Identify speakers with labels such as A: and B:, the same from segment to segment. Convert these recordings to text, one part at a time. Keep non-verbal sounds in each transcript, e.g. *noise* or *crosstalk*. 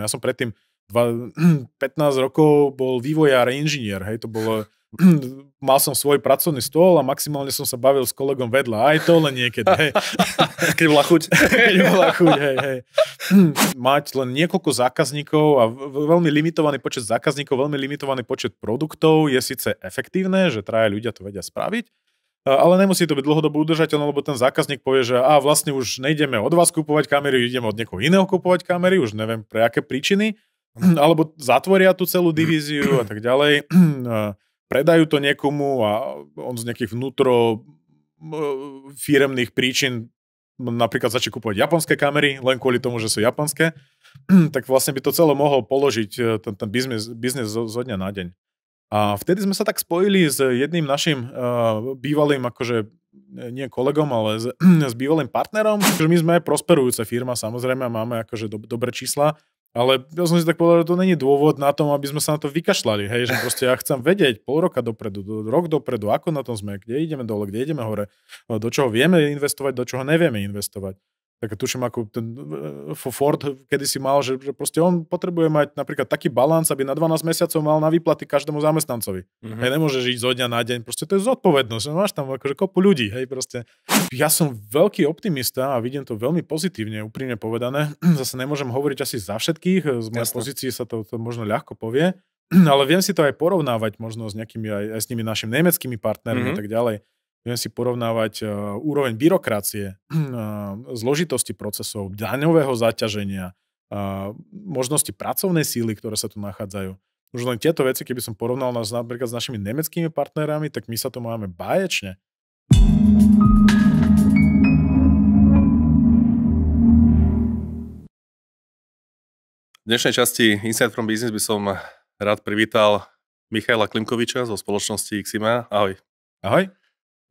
A: Ja som predtým 15 *clears throat* rokov bol vývojár a inžinier, hej, to bolo *clears throat* mal som svoj pracovný stôl a maximálne som sa bavil s kolegom vedľa. Aj to len niekedy. Hej. *laughs* Keď bola chuť. *laughs* Keď bola chuť, hej, hej. *clears throat* Mať len niekoľko zákazníkov a veľmi limitovaný počet zákazníkov, veľmi limitovaný počet produktov je síce efektívne, že traja ľudia to vedia spraviť, ale nemusí to byť dlhodobo udržateľné, lebo ten zákazník povie, že a vlastne už nejdeme od vás kúpovať kamery, ideme od niekoho iného kúpovať kamery, už neviem pre aké príčiny, *clears throat* alebo zatvoria tú celú divíziu a tak ďalej, *clears throat* predajú to niekomu a on z nejakých vnútro e, firemných príčin napríklad začne kupovať japonské kamery, len kvôli tomu, že sú japonské, *clears throat* tak vlastne by to celé mohol položiť e, ten, ten biznes, biznes zo, zo dňa na deň. A vtedy sme sa tak spojili s jedným našim uh, bývalým, akože eh, nie kolegom, ale s, *clears throat* s bývalým partnerom. že my sme prosperujúca firma, samozrejme, máme akože do, dobré čísla, ale ja som si tak povedal, že to není dôvod na tom, aby sme sa na to vykašľali. Hej, že proste ja chcem vedieť pol roka dopredu, do, rok dopredu, ako na tom sme, kde ideme dole, kde ideme hore, do čoho vieme investovať, do čoho nevieme investovať tak tuším, ako ten e, Ford kedy si mal, že, že proste on potrebuje mať napríklad taký balans, aby na 12 mesiacov mal na výplaty každému zamestnancovi. Mm-hmm. Hej, nemôže žiť zo dňa na deň, proste to je zodpovednosť, no máš tam akože kopu ľudí, hej, proste. Ja som veľký optimista a vidím to veľmi pozitívne, úprimne povedané. *clears throat* Zase nemôžem hovoriť asi za všetkých, z mojej Jasne. sa to, to možno ľahko povie, *clears throat* ale viem si to aj porovnávať možno s nejakými, aj, aj s tými našimi nemeckými partnermi mm-hmm. a tak ďalej Vieme si porovnávať eh, úroveň byrokracie, eh, zložitosti procesov, daňového zaťaženia, eh, možnosti pracovnej síly, ktoré sa tu nachádzajú. Už len tieto veci, keby som porovnal nás napríklad s našimi nemeckými partnerami, tak my sa to máme báječne.
B: V dnešnej časti Insight from Business by som rád privítal Michaela Klimkoviča zo spoločnosti Xima. Ahoj. Ahoj.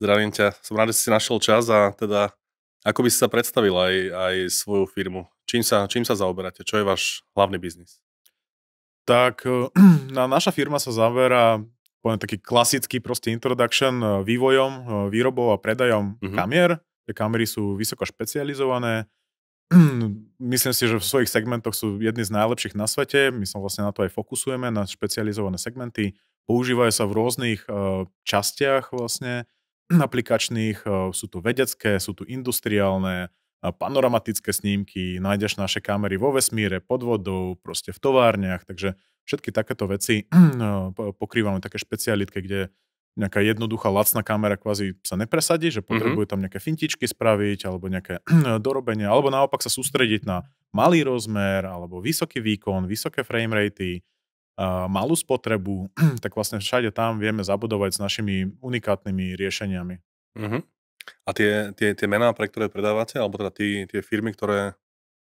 B: Zdravím ťa. Som rád, že si našiel čas a teda ako by si sa predstavil aj, aj svoju firmu? Čím sa, čím sa zaoberáte? Čo je váš hlavný biznis? Tak eh, *clears throat* na, naša firma sa zaoberá poviem taký
A: klasický proste introduction eh, vývojom, eh, výrobou a predajom uh-huh. kamier. Tie kamery sú vysoko špecializované. *clears throat* Myslím si, že v svojich segmentoch sú jedni z najlepších na svete. My sa vlastne na to aj fokusujeme, na špecializované segmenty. Používajú sa v rôznych častiach vlastne aplikačných, eh, sú tu vedecké, sú tu industriálne, eh, panoramatické snímky, nájdeš naše kamery vo vesmíre, pod vodou, proste v továrniach, takže všetky takéto veci *clears throat* eh, pokrývame také špecialitke, kde nejaká jednoduchá, lacná kamera kvázi sa nepresadí, že mhm. potrebuje tam nejaké fintičky spraviť alebo nejaké *clears throat* dorobenie, alebo naopak sa sústrediť na malý rozmer, alebo vysoký výkon, vysoké frame ratey, malú spotrebu, *clears throat* tak vlastne všade tam vieme zabudovať s našimi unikátnymi riešeniami.
B: Uh-huh. A tie, tie, tie mená, pre ktoré predávate, alebo teda tí, tie firmy, ktoré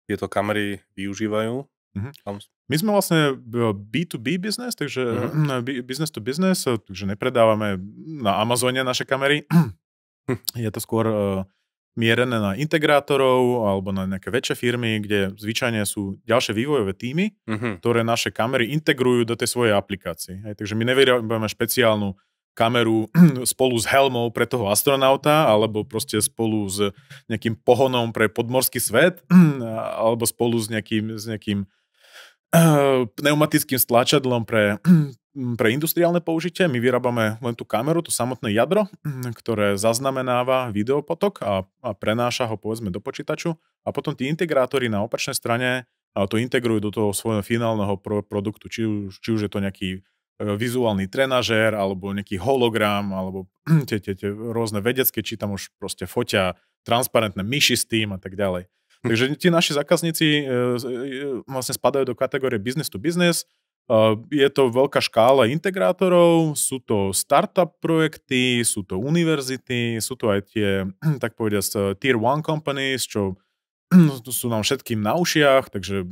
B: tieto kamery využívajú, Uh-huh. My sme vlastne B2B business, takže uh-huh. *clears throat* business to business, takže
A: nepredávame na Amazone naše kamery. *clears throat* Je to skôr e, mierené na integrátorov alebo na nejaké väčšie firmy, kde zvyčajne sú ďalšie vývojové týmy, uh-huh. ktoré naše kamery integrujú do tej svojej aplikácie. Hej, takže my nevyrábame špeciálnu kameru *clears throat* spolu s helmou pre toho astronauta, alebo proste spolu s nejakým pohonom pre podmorský svet, *clears throat* alebo spolu s nejakým, s nejakým eh, pneumatickým stlačadlom pre *clears throat* pre industriálne použitie my vyrábame len tú kameru, to samotné jadro, ktoré zaznamenáva videopotok a, a prenáša ho povedzme do počítaču a potom tí integrátori na opačnej strane to integrujú do toho svojho finálneho pro- produktu, či už, či už je to nejaký e, vizuálny trenažér, alebo nejaký hologram, alebo *clears throat* tie, tie, tie rôzne vedecké, či tam už proste fotia transparentné myši s tým a tak ďalej. Hm. Takže tí naši zákazníci e, e, vlastne spadajú do kategórie business to business, je to veľká škála integrátorov, sú to startup projekty, sú to univerzity, sú to aj tie, *clears throat* tak povediať, eh, tier One companies, čo *clears throat* sú nám všetkým na ušiach, takže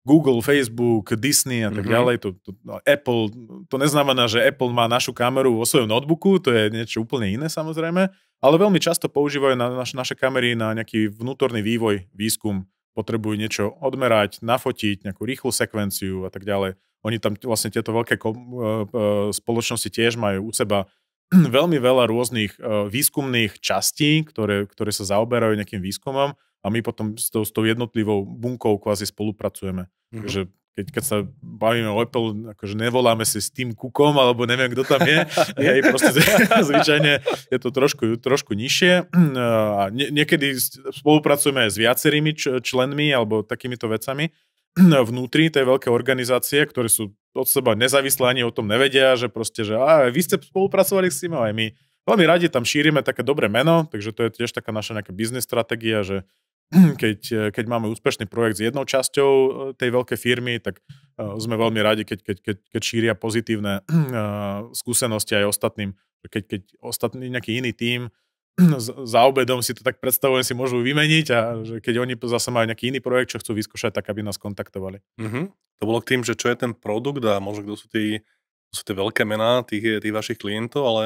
A: Google, Facebook, Disney a tak mm-hmm. ďalej, to, to, no, Apple, to neznamená, že Apple má našu kameru vo svojom notebooku, to je niečo úplne iné samozrejme, ale veľmi často používajú na, naš, naše kamery na nejaký vnútorný vývoj, výskum, potrebujú niečo odmerať, nafotiť, nejakú rýchlu sekvenciu a tak ďalej. Oni tam vlastne tieto veľké e, e, spoločnosti tiež majú u seba *clears throat* veľmi veľa rôznych e, výskumných častí, ktoré, ktoré sa zaoberajú nejakým výskumom a my potom s tou, s tou jednotlivou bunkou kvázi spolupracujeme. Mm-hmm. Takže keď, keď sa bavíme o Apple, akože nevoláme si s tým kukom, alebo neviem, kto tam je. *laughs* Hej, proste *laughs* zvyčajne je to trošku, trošku nižšie. *clears throat* A nie, niekedy spolupracujeme aj s viacerými členmi alebo takýmito vecami, *clears throat* vnútri tej veľké organizácie, ktoré sú od seba nezávislé, ani o tom nevedia, že proste, že aj vy ste spolupracovali s tým, aj my. Veľmi radi tam šírime také dobré meno, takže to je tiež taká naša nejaká biznis stratégia, že *clears throat* keď, keď máme úspešný projekt s jednou časťou eh, tej veľkej firmy, tak eh, sme veľmi radi, keď, keď, keď, keď šíria pozitívne eh, skúsenosti aj ostatným. Keď, keď ostatný nejaký iný tím No, za obedom si to tak predstavujem, si môžu vymeniť a že keď oni zase majú nejaký iný projekt, čo chcú vyskúšať, tak aby nás kontaktovali.
B: Mm-hmm. To bolo k tým, že čo je ten produkt a možno kto sú tí, to sú tie veľké mená tých, tých vašich klientov, ale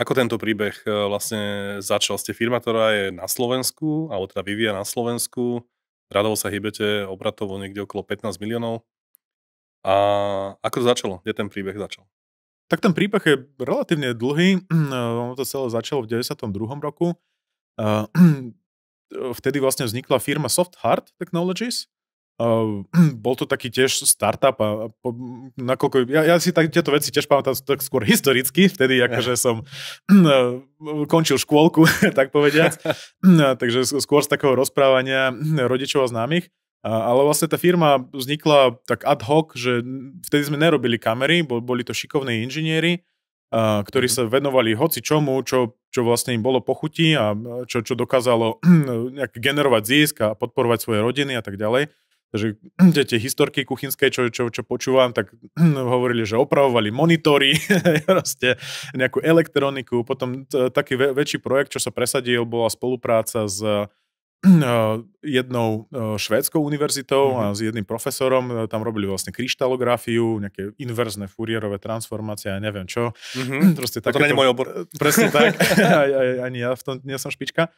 B: ako tento príbeh e, vlastne začal? Ste firma, ktorá je na Slovensku, alebo teda vyvíja na Slovensku, radovo sa hýbete obratovo niekde okolo 15 miliónov. A ako to začalo? Kde ten príbeh začal? Tak ten príbeh je
A: relatívne dlhý. *clears throat* Ono to celé začalo v 92. roku. *clears throat* Vtedy vlastne vznikla firma Soft Hard Technologies. *clears throat* Bol to taký tiež startup a nakoľko, ja, ja si tak, tieto veci tiež pamätám tak skôr historicky, vtedy akože som e, končil škôlku, *laughs* tak povediať. *laughs* Takže skôr z takého rozprávania rodičov a známych. A, ale vlastne tá firma vznikla tak ad hoc, že vtedy sme nerobili kamery, bo, boli to šikovní inžinieri, a, ktorí mhm. sa venovali hoci čomu, čo, čo vlastne im bolo pochutí a čo, čo dokázalo *clears throat* nejak generovať zisk a podporovať svoje rodiny a tak ďalej. Takže *clears throat* tie, tie historky kuchynské, čo, čo, čo počúvam, tak *clears throat* hovorili, že opravovali monitory, *laughs* proste nejakú elektroniku. Potom t- taký väčší projekt, čo sa presadil, bola spolupráca s *clears throat* jednou švédskou univerzitou mm-hmm. a mhm. s jedným profesorom. Tam robili vlastne kryštalografiu, nejaké inverzné furierové transformácie a neviem čo. Mm-hmm. *clears throat* Proste to, to nie je môj obor. *clears throat* Presne tak. *laughs* Ani ja v tom nie som špička.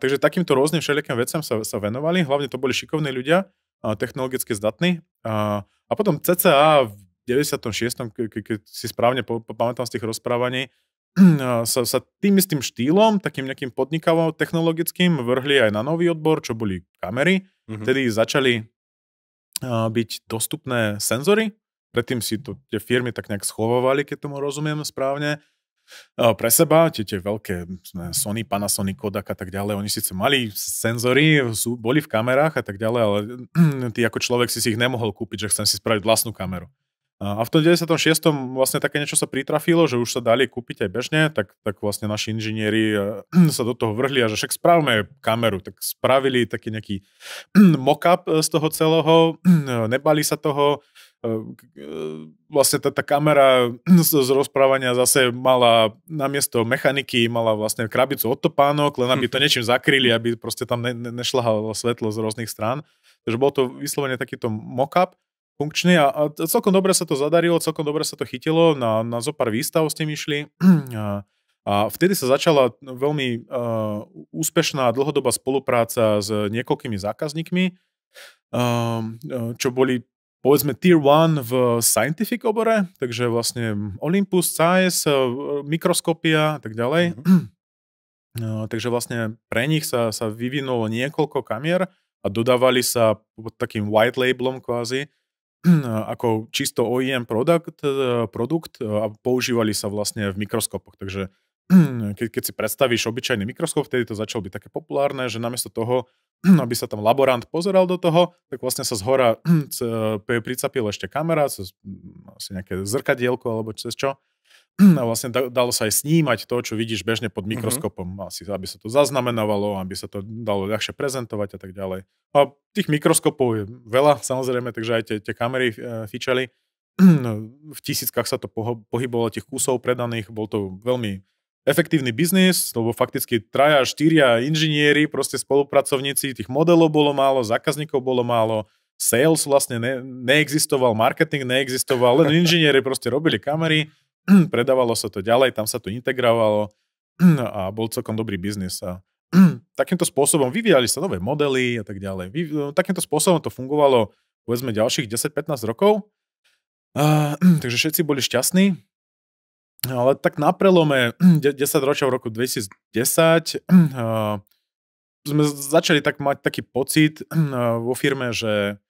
A: Takže takýmto rôznym všelijakým vecem sa, sa venovali. Hlavne to boli šikovní ľudia, technologicky zdatní. A, a potom CCA v 96., keď ke, ke si správne pamätám z tých rozprávaní, *clears throat* sa, sa tým istým štýlom, takým nejakým podnikavo technologickým, vrhli aj na nový odbor, čo boli kamery. Mm-hmm. Tedy začali byť dostupné senzory. Predtým si to tie firmy tak nejak schovovali, keď tomu rozumiem správne pre seba, tie, tie veľké Sony, Panasonic, Kodak a tak ďalej, oni síce mali senzory, sú, boli v kamerách a tak ďalej, ale *clears throat* ty ako človek si si ich nemohol kúpiť, že chcem si spraviť vlastnú kameru. A v tom 96. vlastne také niečo sa pritrafilo, že už sa dali kúpiť aj bežne, tak, tak vlastne naši inžinieri e, *clears throat* sa do toho vrhli a že však spravme kameru. Tak spravili taký nejaký *clears throat* mock-up e, z toho celého, e, nebali sa toho, vlastne tá, tá kamera z, z rozprávania zase mala namiesto mechaniky, mala vlastne krabicu od topánok, len aby hm. to niečím zakryli, aby proste tam ne, ne, nešlahalo svetlo z rôznych strán. Takže bol to vyslovene takýto mock-up funkčný a, a celkom dobre sa to zadarilo, celkom dobre sa to chytilo, na, na zo pár výstav s tým išli. *clears throat* A, a vtedy sa začala no, veľmi uh, úspešná dlhodobá spolupráca s niekoľkými zákazníkmi, um, čo boli povedzme Tier 1 v scientific obore, takže vlastne Olympus, CIS, mikroskopia a tak ďalej. Mm-hmm. Uh, *clears throat* takže vlastne pre nich sa, sa vyvinulo niekoľko kamier a dodávali sa pod takým white labelom kvázi *clears throat* ako čisto OEM produkt, e, produkt e, a používali sa vlastne v mikroskopoch. Takže *clears throat* keď, keď si predstavíš obyčajný mikroskop, vtedy to začalo byť také populárne, že namiesto toho, *clears throat* aby sa tam laborant pozeral do toho, tak vlastne sa zhora pricapila ešte kamera, cez asi nejaké zrkadielko alebo cez čo, a vlastne dalo sa aj snímať to, čo vidíš bežne pod mhm. mikroskopom, mm-hmm. asi aby sa to zaznamenovalo, aby sa to dalo ľahšie prezentovať a tak ďalej. A tých mikroskopov je veľa, samozrejme, takže aj tie, tie kamery e, eh, fičali. *clears throat* No, v tisíckach sa to poho- pohybovalo, tých kusov predaných, bol to veľmi efektívny biznis, lebo fakticky traja, štyria inžinieri, proste spolupracovníci, tých modelov bolo málo, zákazníkov bolo málo, sales vlastne ne- neexistoval, marketing neexistoval, len *laughs* inžinieri proste robili kamery, *clears throat* predávalo sa to ďalej, tam sa to integrovalo *clears throat* a bol celkom dobrý biznis. A *clears throat* takýmto spôsobom vyvíjali sa nové modely a tak ďalej. Takýmto spôsobom to fungovalo povedzme ďalších 10-15 rokov. A, takže všetci boli šťastní. Ale tak na prelome 10 ročia v roku 2010 a, sme začali tak mať taký pocit a, vo firme, že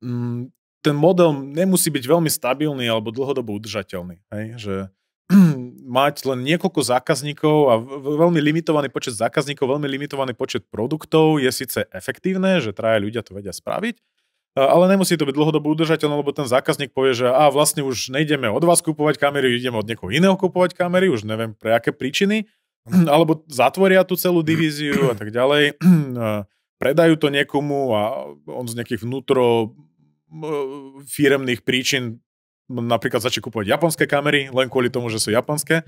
A: mm, ten model nemusí byť veľmi stabilný alebo dlhodobo udržateľný. Hej? Že *clears throat* mať len niekoľko zákazníkov a veľmi limitovaný počet zákazníkov, veľmi limitovaný počet produktov je síce efektívne, že traja ľudia to vedia spraviť, ale nemusí to byť dlhodobo udržateľné, lebo ten zákazník povie, že a vlastne už nejdeme od vás kúpovať kamery, ideme od niekoho iného kúpovať kamery, už neviem pre aké príčiny, *clears throat* alebo zatvoria tú celú divíziu a tak ďalej, *clears throat* predajú to niekomu a on z nejakých vnútro E, firemných príčin napríklad začali kupovať japonské kamery, len kvôli tomu, že sú japonské,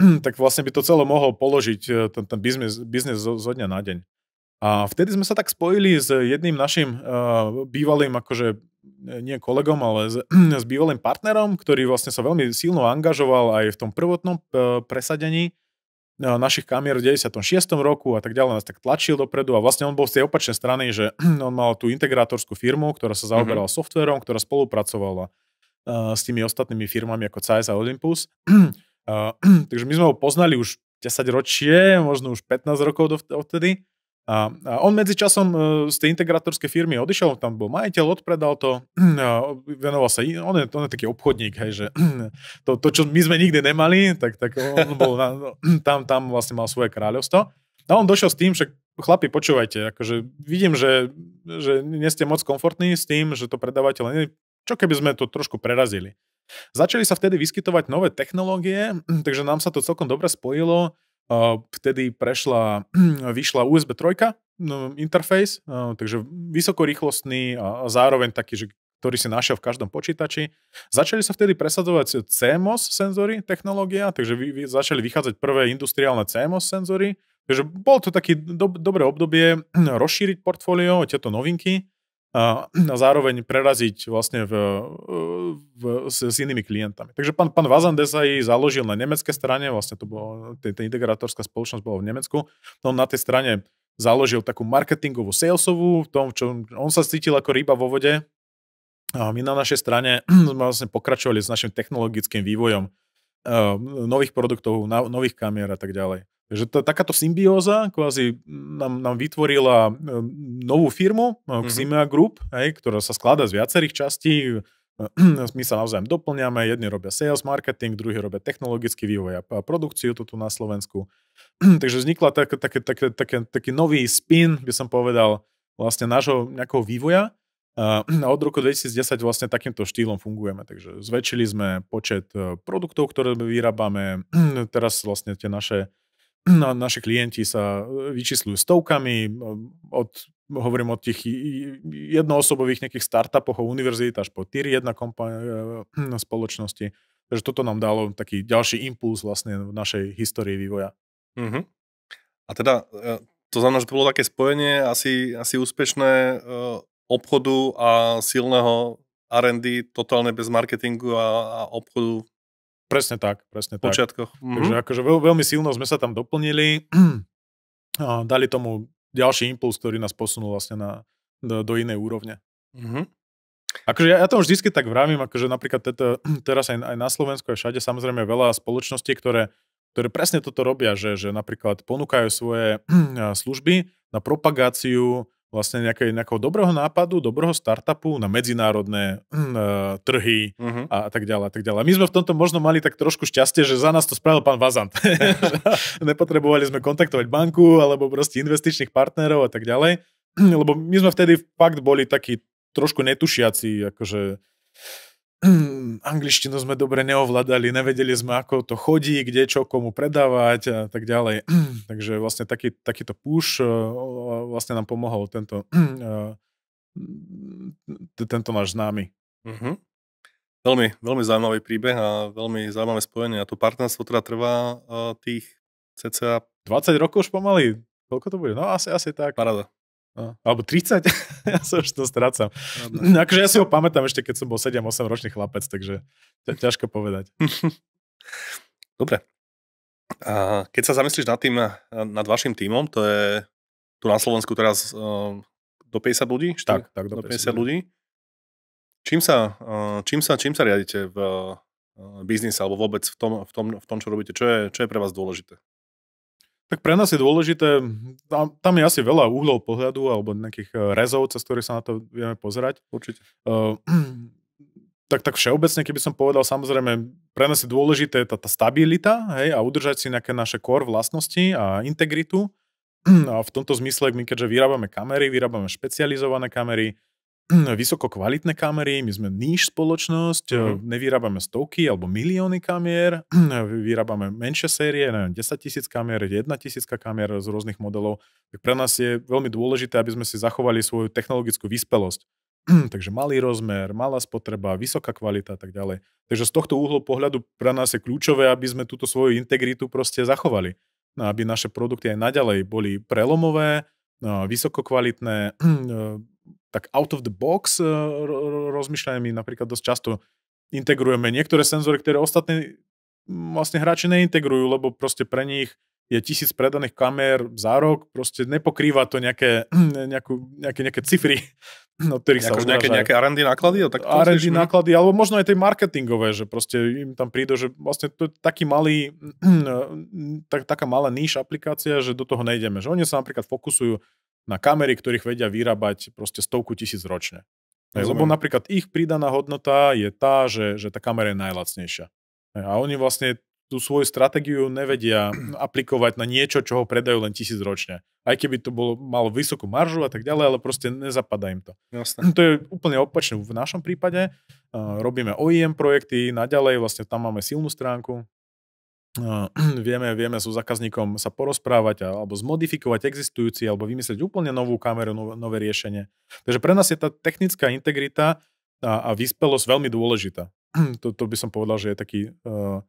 A: *clears throat* tak vlastne by to celé mohol položiť e, ten, ten biznes, biznes zo, zo dňa na deň. A vtedy sme sa tak spojili s jedným našim uh, bývalým, akože nie kolegom, ale s, *clears throat* s bývalým partnerom, ktorý vlastne sa veľmi silno angažoval aj v tom prvotnom uh, presadení No, našich kamier v 96. roku a tak ďalej nás tak tlačil dopredu a vlastne on bol z tej opačnej strany, že *clears throat* on mal tú integrátorskú firmu, ktorá sa zaoberala mm-hmm. softverom, ktorá spolupracovala eh, s tými ostatnými firmami ako CIS a Olympus. *clears throat* Eh, *clears throat* takže my sme ho poznali už 10 ročie, možno už 15 rokov dovtedy a, a on medzičasom e, z tej integratorskej firmy odišiel, tam bol majiteľ, odpredal to, *clears throat* venoval sa, on je, on je taký obchodník, hej, že *clears throat* to, to, čo my sme nikdy nemali, tak, tak on bol na, no, *clears throat* tam, tam vlastne mal svoje kráľovstvo. A on došiel s tým, že chlapi, počúvajte, akože vidím, že, že nie ste moc komfortní s tým, že to predávateľ, čo keby sme to trošku prerazili. Začali sa vtedy vyskytovať nové technológie, takže nám sa to celkom dobre spojilo vtedy prešla, *clears throat* vyšla USB 3 mm, interfejs, takže vysokorýchlostný a zároveň taký, že ktorý si našiel v každom počítači. Začali sa vtedy presadzovať CMOS senzory, technológia, takže vy, vy, začali vychádzať prvé industriálne CMOS senzory. Takže bol to také do, dobré obdobie *clears throat* rozšíriť portfólio, tieto novinky a, a zároveň preraziť vlastne v, v, s, s inými klientami. Takže pán, pán Vazandesaj založil na nemeckej strane, vlastne to bolo, tá integratorská spoločnosť bola v Nemecku, no on na tej strane založil takú marketingovú, salesovú, v tom, čo on sa cítil ako ryba vo vode. A my na našej strane sme *clears throat* vlastne pokračovali s našim technologickým vývojom nových produktov, no, nových kamier a tak ďalej. Že tá, takáto symbióza kvázi nám, nám vytvorila e, novú firmu, e, mhm. Ximea mm-hmm. Group, hej, ktorá sa skladá z viacerých častí. E, *clears throat* my sa naozaj doplňame, jedni robia sales marketing, druhí robia technologický vývoj a produkciu tu na Slovensku. *clears throat* Takže vznikla tak, tak, tak, tak, taký nový spin, by som povedal, vlastne nášho nejakého vývoja. A od roku 2010 vlastne takýmto štýlom fungujeme, takže zväčšili sme počet produktov, ktoré vyrábame, *clears throat* teraz vlastne tie naše na, no, naši klienti sa e, vyčísľujú stovkami, e, od, hovorím od tých jednoosobových nejakých startupov, univerzít až po tier 1 kompa- e, spoločnosti. Takže toto nám dalo taký ďalší impuls vlastne v našej histórii vývoja.
B: Uh-huh. A teda, to znamená, že to bolo také spojenie asi, asi úspešné obchodu a silného R&D totálne bez marketingu a, a obchodu Presne tak, presne tak. V Mm-hmm. Takže mhm. akože veľ, veľmi silno sme sa tam doplnili, *clears throat* a dali tomu
A: ďalší impuls, ktorý nás posunul vlastne na, do, do inej úrovne. Mm-hmm. Akože ja, ja to vždycky tak vravím, akože napríklad tete, *clears throat* teraz aj, aj na Slovensku a všade samozrejme veľa spoločností, ktoré, ktoré presne toto robia, že, že napríklad ponúkajú svoje *clears throat* služby na propagáciu vlastne nejaké, nejakého dobrého nápadu, dobrého startupu na medzinárodné uh, trhy uh-huh. Mhm. a, a tak ďalej a tak ďalej. My sme v tomto možno mali tak trošku šťastie, že za nás to spravil pán Vazant. *laughs* *laughs* Nepotrebovali sme kontaktovať banku alebo proste investičných partnerov a tak ďalej, lebo my sme vtedy fakt boli takí trošku netušiaci, akože *clears throat* angličtinu sme dobre neovládali, nevedeli sme, ako to chodí, kde čo komu predávať a tak ďalej. *clears throat* Takže vlastne taký, takýto push eh, vlastne nám pomohol tento, eh, tento náš známy.
B: Mm-hmm. Veľmi, veľmi zaujímavý príbeh a veľmi zaujímavé spojenie. A to partnerstvo teda trvá eh, tých cca... 20
A: rokov už pomaly. Koľko to bude? No asi, asi tak. Paráda. A. No. Alebo 30? *laughs* ja sa už to strácam. No, akože ja si ho pamätám ešte, keď som bol 7-8 ročný chlapec, takže to je ťažko povedať. *laughs*
B: Dobre. A keď sa zamyslíš nad tým, nad vašim tímom, to je tu na Slovensku teraz eh, do 50 ľudí? Tak, tak do, do 50, 50 ľudí. Eh, čím sa, čím sa, čím sa riadite v eh, biznise alebo vôbec v tom, v, tom, v tom, čo robíte? Čo je, čo je pre vás dôležité? Tak pre nás je dôležité, tam, tam je
A: asi veľa uhlov pohľadu alebo nejakých e, rezov, cez ktoré sa na to vieme pozerať. Určite. Uh, *clears throat* tak, tak všeobecne, keby som povedal, samozrejme, pre nás je dôležité tá, tá stabilita hej, a udržať si nejaké naše core vlastnosti a integritu. *clears throat* A v tomto zmysle, my keďže vyrábame kamery, vyrábame špecializované kamery, *clears throat* vysoko kvalitné kamery, my sme níž spoločnosť, mm-hmm. nevyrábame stovky alebo milióny kamier, *clears throat* vyrábame menšie série, neviem, 10 tisíc kamier, 1 tisícka kamier z rôznych modelov. Tak pre nás je veľmi dôležité, aby sme si zachovali svoju technologickú vyspelosť. *clears throat* Takže malý rozmer, malá spotreba, vysoká kvalita a tak ďalej. Takže z tohto úhlu pohľadu pre nás je kľúčové, aby sme túto svoju integritu proste zachovali. No, aby naše produkty aj naďalej boli prelomové, no, vysokokvalitné, eh, tak out of the box e, rozmýšľajú my napríklad dosť často integrujeme niektoré senzory, ktoré ostatní mm, vlastne hráči neintegrujú, lebo proste pre nich je tisíc predaných kamer za rok, proste nepokrýva to nejaké, *clears throat* nejakú, nejaké, nejaké cifry, *clears throat* od ktorých Nejako, sa akože odrážajú. Nejaké, nejaké R&D náklady? Tak to R&D no. náklady, alebo možno aj tej marketingové, že proste im tam prídu, že vlastne to je taký malý, *clears throat* tak, taká malá níž aplikácia, že do toho nejdeme. Že oni sa napríklad fokusujú na kamery, ktorých vedia vyrábať proste stovku tisíc ročne. Rozumiem. Lebo napríklad ich pridaná hodnota je tá, že, že tá kamera je najlacnejšia. A oni vlastne tú svoju stratégiu nevedia *clears throat* aplikovať na niečo, čo ho predajú len tisíc ročne. Aj keby to bolo, malo vysokú maržu a tak ďalej, ale proste nezapadá im to. Jasne. *clears throat* To je úplne opačné. V našom prípade uh, robíme OEM projekty, naďalej vlastne tam máme silnú stránku, No, *clears throat* vieme, vieme so zákazníkom sa porozprávať alebo zmodifikovať existujúci alebo vymyslieť úplne novú kameru, nové, riešenie. Takže pre nás je tá technická integrita a, a vyspelosť veľmi dôležitá. *clears throat* To, to by som povedal, že je taký, uh,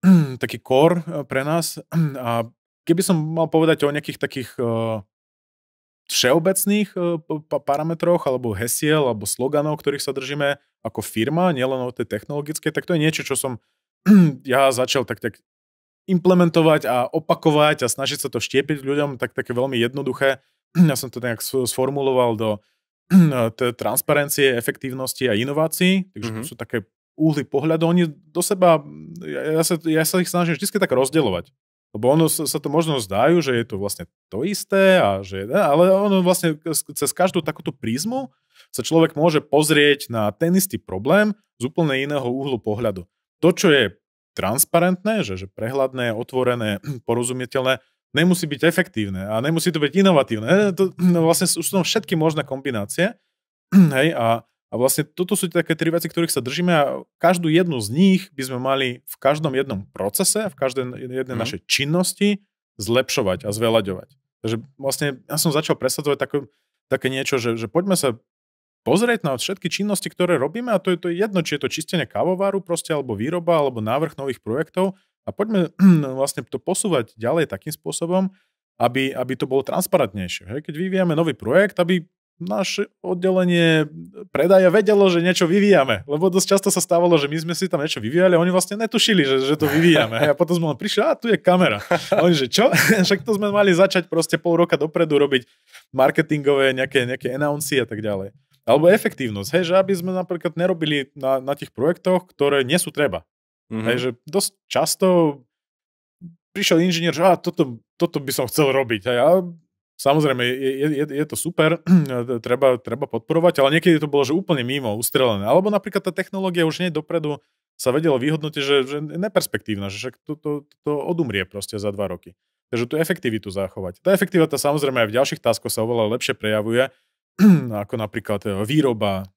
A: *clears throat* taký kor e, pre nás. A keby som mal povedať o nejakých takých uh, všeobecných uh, parametroch alebo hesiel alebo sloganov, ktorých sa držíme ako firma, nielen o tej technologickej, tak to je niečo, čo som *clears throat* ja začal tak, tak implementovať a opakovať a snažiť sa to štiepiť ľuďom, tak také veľmi jednoduché. *clears throat* Ja som to nejak sformuloval do *clears throat* e, transparencie, efektívnosti a inovácií, takže mm-hmm. to mhm. sú také úhly pohľadu, oni do seba, ja, ja, sa, ja sa ich snažím vždy tak rozdeľovať. Lebo ono sa, sa to možno zdajú, že je to vlastne to isté, a že, ale ono vlastne cez každú takúto prízmu sa človek môže pozrieť na ten istý problém z úplne iného úhlu pohľadu to, čo je transparentné, že, že prehľadné, otvorené, *clears throat* porozumiteľné, nemusí byť efektívne a nemusí to byť inovatívne. E, to, no vlastne sú tam všetky možné kombinácie. *clears throat* Hej, a, a vlastne toto sú také tri veci, ktorých sa držíme a každú jednu z nich by sme mali v každom jednom procese, v každej jednej mm. našej činnosti zlepšovať a zveľaďovať. Takže vlastne ja som začal presadzovať také, také niečo, že, že poďme sa pozrieť na všetky činnosti, ktoré robíme a to je to jedno, či je to čistenie kávovaru proste, alebo výroba, alebo návrh nových projektov a poďme *clears throat* no, vlastne to posúvať ďalej takým spôsobom, aby, aby to bolo transparentnejšie. Hej? Keď vyvíjame nový projekt, aby naše oddelenie predaja vedelo, že niečo vyvíjame. Lebo dosť často sa stávalo, že my sme si tam niečo vyvíjali a oni vlastne netušili, že, že to vyvíjame. A potom sme len prišli, a tu je kamera. A oni, že čo? *laughs* Však to sme mali začať proste pol roka dopredu robiť marketingové nejaké, nejaké a tak ďalej. Alebo efektívnosť, hej, že aby sme napríklad nerobili na, na tých projektoch, ktoré nie sú treba. Mm-hmm. Hej, že dosť často prišiel inžinier, že a, toto, toto by som chcel robiť. Hej, a samozrejme, je, je, je to super, *clears throat* treba, treba podporovať, ale niekedy to bolo, že úplne mimo, ustrelené. Alebo napríklad tá technológia už nie dopredu sa vedelo výhodnote, že, že je neperspektívna, že však to, to, to odumrie proste za dva roky. Takže tú efektivitu zachovať. Tá efektivita samozrejme aj v ďalších táskoch sa oveľa lepšie prejavuje, *clears throat* No, ako napríklad e, výroba,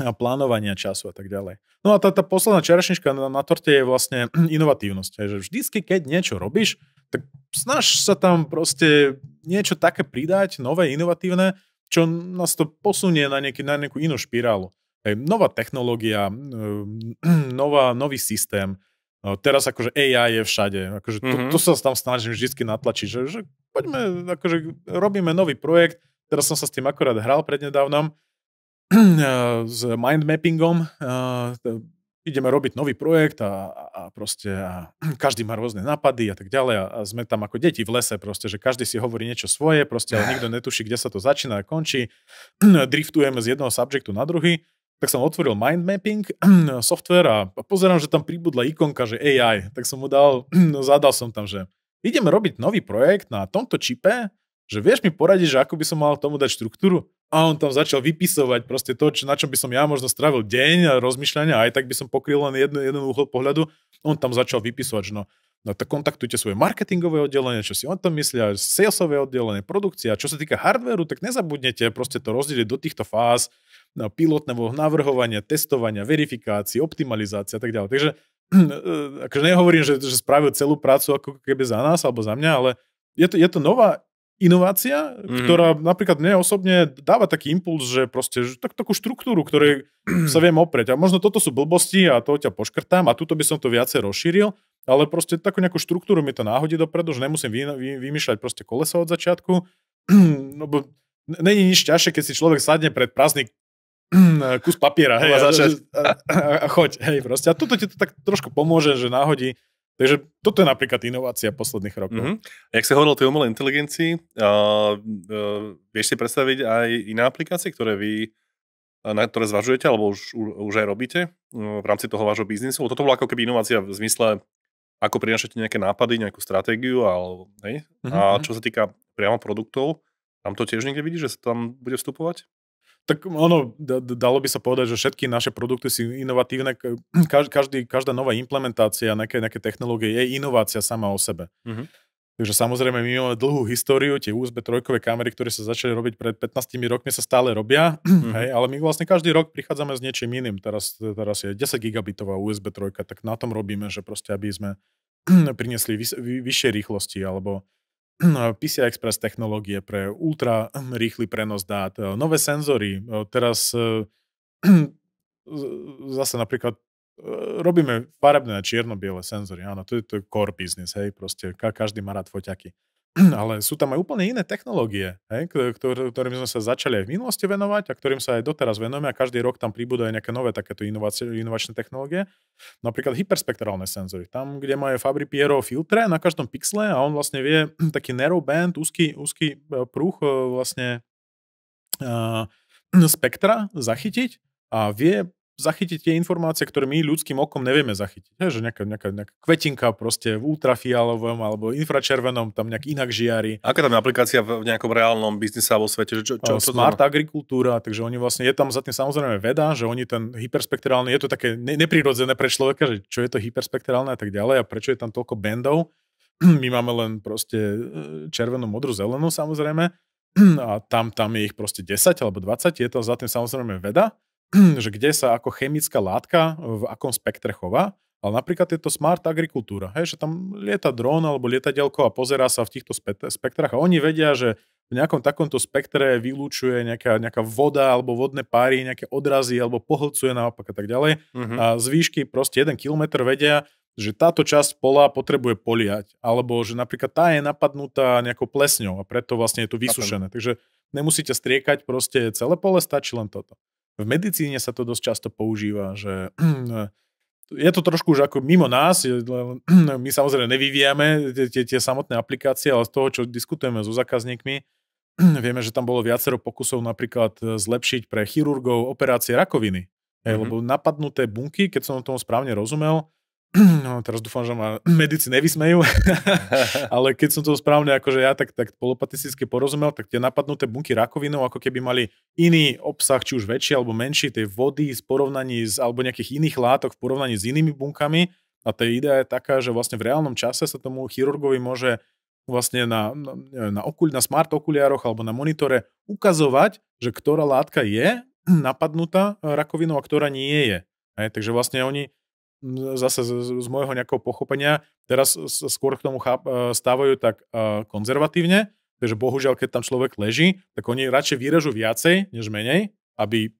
A: a plánovania času a tak ďalej. No a tá, tá posledná čerešnička na, na torte je vlastne *clears throat* inovatívnosť. Že vždycky, keď niečo robíš, tak snaž sa tam proste niečo také pridať, nové, inovatívne, čo nás to posunie na, nejaký, na nejakú inú špirálu. Hej, nová technológia, e, *clears throat* nová, nový systém, no, teraz akože AI je všade. Akože mm-hmm. to mhm. sa tam snažím vždy natlačiť, že, že poďme, akože robíme nový projekt, Teraz som sa s tým akorát hral prednedávnom *clears throat* eh, s mind mappingom. Eh, ideme robiť nový projekt a, a proste a *clears throat* každý má rôzne nápady a tak ďalej a, a sme tam ako deti v lese proste, že každý si hovorí niečo svoje, proste ale nikto netuší, kde sa to začína a končí. *clears throat* Driftujeme z jedného subjektu na druhý tak som otvoril mind mapping software a pozerám, že tam pribudla ikonka, že AI. Tak som mu dal, no zadal som tam, že ideme robiť nový projekt na tomto čipe že vieš mi poradiť, že ako by som mal tomu dať štruktúru? A on tam začal vypisovať proste to, čo, na čom by som ja možno strávil deň a rozmýšľania, aj tak by som pokryl len jeden, jeden uhol pohľadu. On tam začal vypisovať, že no, no tak kontaktujte svoje marketingové oddelenie, čo si on tam myslia, salesové oddelenie, produkcia. Čo sa týka hardwareu, tak nezabudnete proste to rozdeliť do týchto fáz no, pilotného navrhovania, testovania, verifikácie, optimalizácia a tak ďalej. Takže *clears throat* akože nehovorím, že, že spravil celú prácu ako keby za nás alebo za mňa, ale je to, je to nová inovácia, mm-hmm. ktorá napríklad mne osobne dáva taký impuls, že proste že tak, takú štruktúru, ktorej sa viem oprieť. A možno toto sú blbosti a to ťa poškrtám a túto by som to viacej rozšíril, ale proste takú nejakú štruktúru mi to náhodí dopredu, že nemusím vy, vy, vymýšľať proste koleso od začiatku. *clears throat* no bo není nič ťažšie, keď si človek sadne pred prázdny *clears throat* kus papiera hej, a, a, a, a choď. Hej, proste. A toto ti to tak trošku pomôže, že náhodí Takže toto je
B: napríklad inovácia posledných rokov. Mm-hmm. Jak si hovoril o tej umelej inteligencii, uh, uh, vieš si predstaviť aj iné aplikácie, ktoré vy na ktoré zvažujete, alebo už, už aj robíte e, v rámci toho vášho biznisu? Toto bola ako keby inovácia v zmysle, ako prinašate nejaké nápady, nejakú stratégiu, alebo, hej? Mm-hmm. a mhm, mhm. čo sa týka priamo produktov, tam to tiež niekde vidíš, že sa tam bude vstupovať? Tak ono, dalo by sa povedať, že
A: všetky naše produkty sú inovatívne. Každý, každá nová implementácia nejaké, nejaké technológie je inovácia sama o sebe. Mm-hmm. Takže samozrejme my máme dlhú históriu, tie USB trojkové kamery, ktoré sa začali robiť pred 15 rokmi, sa stále robia, mm-hmm. *clears throat* hej, ale my vlastne každý rok prichádzame s niečím iným. Teraz, teraz je 10 gigabitová USB trojka, tak na tom robíme, že proste aby sme *clears throat* priniesli vyššie rýchlosti alebo *clears throat* PCI Express technológie pre ultra rýchly prenos dát, eh, nové senzory. Eh, teraz eh, *clears throat* zase napríklad robíme farebné čierno-biele senzory, áno, to je, to core business, hej, proste každý má rád foťaky. *clears throat* ale sú tam aj úplne iné technológie, hej, ktor- ktorým sme sa začali aj v minulosti venovať a ktorým sa aj doteraz venujeme a každý rok tam príbudú aj nejaké nové takéto inovačné technológie. Napríklad hyperspektrálne senzory. Tam, kde majú Fabri Piero filtre na každom pixle a on vlastne vie *clears throat* taký band, úzky, úzky e, prúh e, vlastne uh, spektra zachytiť a vie zachytiť tie informácie, ktoré my ľudským okom nevieme zachytiť. Ne? že nejaká, nejaká, nejaká kvetinka proste v ultrafialovom alebo infračervenom tam nejak inak žiari.
B: Aká tam je aplikácia v nejakom reálnom biznise alebo svete? Že čo, čo, ehm, čo smart to
A: agrikultúra, takže oni vlastne, je tam za tým samozrejme veda, že oni ten hyperspektrálny, je to také ne, neprirodzené pre človeka, že čo je to hyperspektrálne a tak ďalej a prečo je tam toľko bendov. *clears throat* My máme len proste e, červenú, modrú, zelenú samozrejme *clears throat* a tam, tam je ich proste 10 alebo 20, je to za tým samozrejme veda *clears throat* že kde sa ako chemická látka v akom spektre chová, ale napríklad je to smart agrikultúra, hej, že tam lieta drón alebo lietadielko a pozerá sa v týchto spektrách a oni vedia, že v nejakom takomto spektre vylúčuje nejaká, nejaká voda alebo vodné páry, nejaké odrazy alebo pohlcuje naopak a tak ďalej. Uh-huh. A z výšky proste 1 kilometr vedia, že táto časť pola potrebuje poliať, alebo že napríklad tá je napadnutá nejakou plesňou a preto vlastne je to vysušené. Takže nemusíte striekať proste celé pole, stačí len toto. V medicíne sa to dosť často používa, že *clears throat* je to trošku už ako mimo nás, *clears throat* my samozrejme nevyvíjame tie, tie samotné aplikácie, ale z toho, čo diskutujeme so zákazníkmi, *clears throat* vieme, že tam bolo viacero pokusov napríklad e, zlepšiť pre chirurgov operácie rakoviny. Mm-hmm. Lebo napadnuté bunky, keď som tomu správne rozumel, *clears throat* no, teraz dúfam, že ma medici nevysmejú, *laughs* ale keď som to správne akože ja tak, tak polopatisticky porozumel, tak tie napadnuté bunky rakovinou ako keby mali iný obsah, či už väčší alebo menší tej vody v porovnaní s, alebo nejakých iných látok v porovnaní s inými bunkami. A tá idea je taká, že vlastne v reálnom čase sa tomu chirurgovi môže vlastne na, no, na, na, okul, na smart okuliároch alebo na monitore ukazovať, že ktorá látka je *clears throat* napadnutá eh, rakovinou a ktorá nie je. Hej, takže vlastne oni zase z, z môjho nejakého pochopenia, teraz skôr k tomu cháp, e, stávajú tak e, konzervatívne, takže bohužiaľ, keď tam človek leží, tak oni radšej vyrežú viacej, než menej, aby e,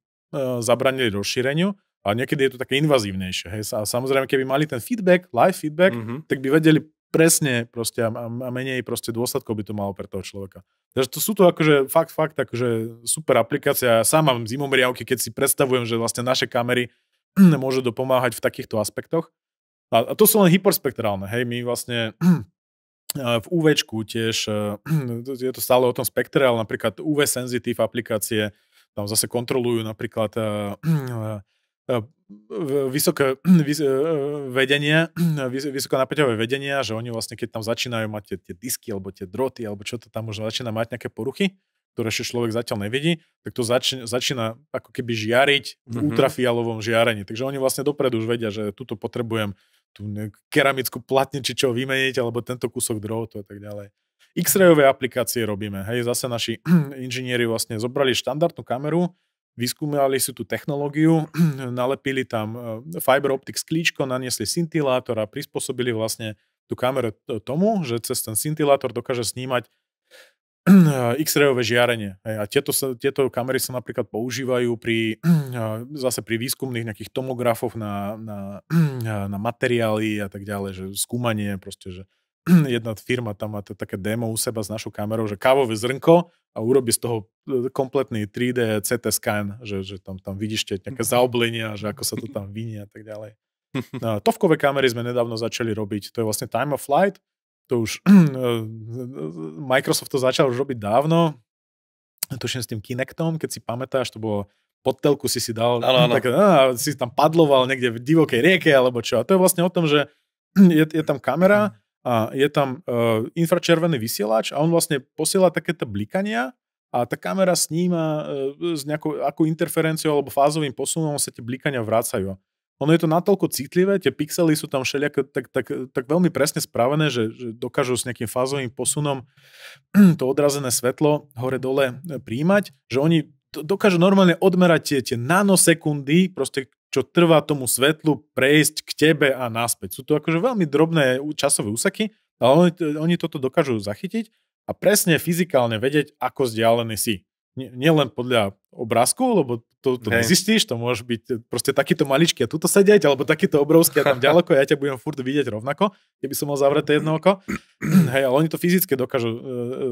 A: zabranili rozšíreniu. A niekedy je to také invazívnejšie. Hej. A samozrejme, keby mali ten feedback, live feedback, mm-hmm. tak by vedeli presne proste a, a menej proste dôsledkov by to malo pre toho človeka. Takže to sú to akože fakt, fakt, akože super aplikácia. Ja sám mám zimomriavky, keď si predstavujem, že vlastne naše kamery *clears throat* môže dopomáhať v takýchto aspektoch. A, a to sú len hyperspektrálne, hej, my vlastne *clears throat* eh, v UV tiež, eh, *clears throat* je to stále o tom spektre, ale napríklad UV senzitív aplikácie tam zase kontrolujú napríklad eh, vysoké vedenie, vysoké napäťové vedenia, že oni vlastne, keď tam začínajú mať tie, tie disky alebo tie droty, alebo čo to tam možno začína mať nejaké poruchy, ktoré ešte človek zatiaľ nevidí, tak to zač- začína ako keby žiariť v mm-hmm. ultrafialovom žiarení. Takže oni vlastne dopredu už vedia, že tuto potrebujem tú keramickú platne či čo vymeniť, alebo tento kúsok drôtu a tak ďalej. X-rayové aplikácie robíme. Hej, zase naši *clears throat* inžinieri vlastne zobrali štandardnú kameru, vyskúmali si tú technológiu, *clears throat* nalepili tam e, fiber optics klíčko, naniesli scintilátor a prispôsobili vlastne tú kameru tomu, že cez ten scintilátor dokáže snímať *clears throat* Eh, X-rayové žiarenie. Hej. A tieto, sa, tieto kamery sa napríklad používajú pri, *clears throat* eh, zase pri výskumných nejakých tomografoch na, na, *clears throat* eh, na materiály a tak ďalej, že skúmanie proste, že jedna firma tam má to také demo u seba s našou kamerou, že kávové zrnko a urobí z toho kompletný 3D CT scan, že, že tam, tam vidíš tie nejaké mhm. zaoblenia, že ako sa to tam *laughs* vynie a tak ďalej. No, tovkové kamery sme nedávno začali robiť, to je vlastne time of flight, to už *clears throat* eh, Microsoft to začal už robiť dávno, tuším s tým Kinectom, keď si pamätáš, to bolo pod telku si si dal, ano, ano. *clears throat* tak a si tam padloval niekde v divokej rieke alebo čo. A to je vlastne o tom, že *clears throat* je, je tam kamera mhm. a je tam uh, infračervený vysielač a on vlastne posiela takéto blikania a tá kamera sníma uh, s nejakou akú interferenciou alebo fázovým posunom sa tie blikania vracajú ono je to natoľko citlivé, tie pixely sú tam všelijako tak, tak, tak veľmi presne spravené, že, že dokážu s nejakým fázovým posunom *clears throat* to odrazené svetlo hore-dole e, príjmať, že oni dokážu normálne odmerať tie, tie nanosekundy, proste čo trvá tomu svetlu prejsť k tebe a naspäť. Sú to akože veľmi drobné časové úseky, ale oni, oni toto dokážu zachytiť a presne fyzikálne vedieť, ako vzdialený si nielen podľa obrázku, lebo to, to hey. to môže byť e, proste takýto maličký a tuto sedieť, alebo takýto obrovský a tam *laughs* ďaleko, ja ťa budem furt vidieť rovnako, keby som mal zavreté jedno oko. *clears throat* Hej, ale oni to fyzicky dokážu e,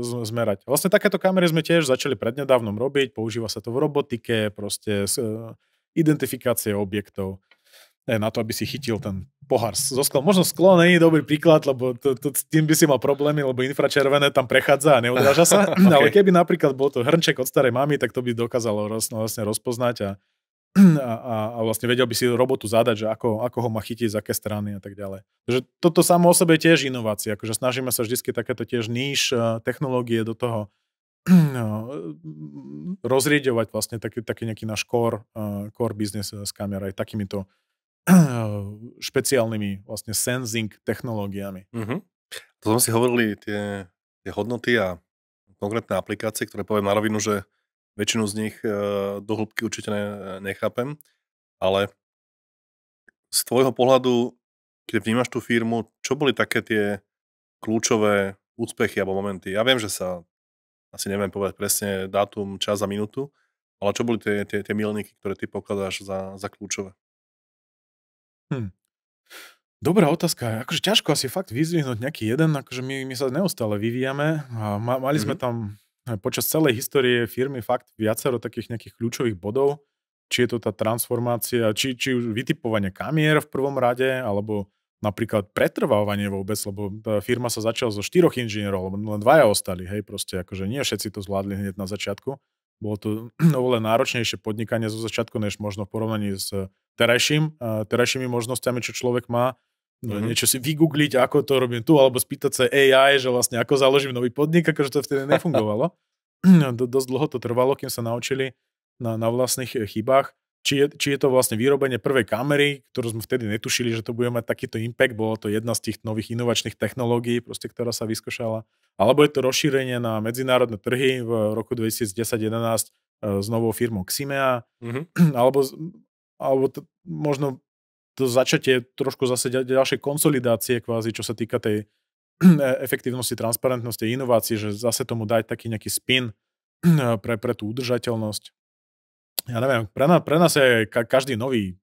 A: e zmerať. Vlastne takéto kamery sme tiež začali prednedávnom robiť, používa sa to v robotike, proste uh, identifikácie objektov na to, aby si chytil ten pohár zo sklom. Možno sklo není dobrý príklad, lebo to, to, tým by si mal problémy, lebo infračervené tam prechádza a neodráža sa. *laughs* No, okay. Ale keby napríklad bol to hrnček od starej mamy, tak to by dokázalo no, vlastne rozpoznať *clears throat* a, a, a vlastne vedel by si robotu zadať, že ako, ako ho má chytiť, z aké strany a tak ďalej. Takže toto samo o sebe je tiež inovácia. Akože snažíme sa vždy takéto tiež níž e, technológie do toho *clears throat* no, rozrieďovať vlastne taký, taký nejaký náš core, e, core business e, s kamerou aj takýmito špeciálnymi vlastne sensing technológiami.
B: Mm-hmm. To sme si hovorili tie, tie hodnoty a konkrétne aplikácie, ktoré poviem na rovinu, že väčšinu z nich e, do hĺbky určite ne, nechápem, ale z tvojho pohľadu, keď vnímaš tú firmu, čo boli také tie kľúčové úspechy alebo momenty? Ja viem, že sa asi neviem povedať presne dátum, čas a minútu, ale čo boli tie, tie, tie milníky, ktoré ty pokladáš za, za kľúčové? Hm. Dobrá
A: otázka. Akože ťažko asi fakt vyzvihnúť nejaký jeden, akože my, my sa neustále vyvíjame. A ma, mali sme mhm. tam eh, počas celej histórie firmy fakt viacero takých nejakých kľúčových bodov, či je to tá transformácia, či, či už vytipovanie kamier v prvom rade, alebo napríklad pretrvávanie vôbec, lebo tá firma sa začala zo štyroch inžinierov, lebo len dvaja ostali, hej, proste akože nie všetci to zvládli hneď na začiatku. Bolo to *clears throat* oveľa náročnejšie podnikanie zo začiatku, než možno v porovnaní s terajším, terajšími možnosťami, čo človek má, mm-hmm. niečo si vygoogliť, ako to robím tu, alebo spýtať sa AI, že vlastne ako založím nový podnik, akože to vtedy nefungovalo. *laughs* D- dosť dlho to trvalo, kým sa naučili na, na vlastných e, chybách. Či je, či je to vlastne vyrobenie prvej kamery, ktorú sme vtedy netušili, že to bude mať takýto impact, bolo to jedna z tých nových inovačných technológií, proste, ktorá sa vyskúšala. Alebo je to rozšírenie na medzinárodné trhy v roku 2010-2011 e, s novou firmou Ximea, mm-hmm. *clears throat* alebo alebo t- možno to začatie trošku zase ďalšej konsolidácie kvázi, čo sa týka tej *clears throat* e, efektívnosti, transparentnosti, inovácií, že zase tomu dať taký nejaký spin *clears throat* e, pre, pre tú udržateľnosť. Ja neviem, pre nás, pre nás je ka- každý nový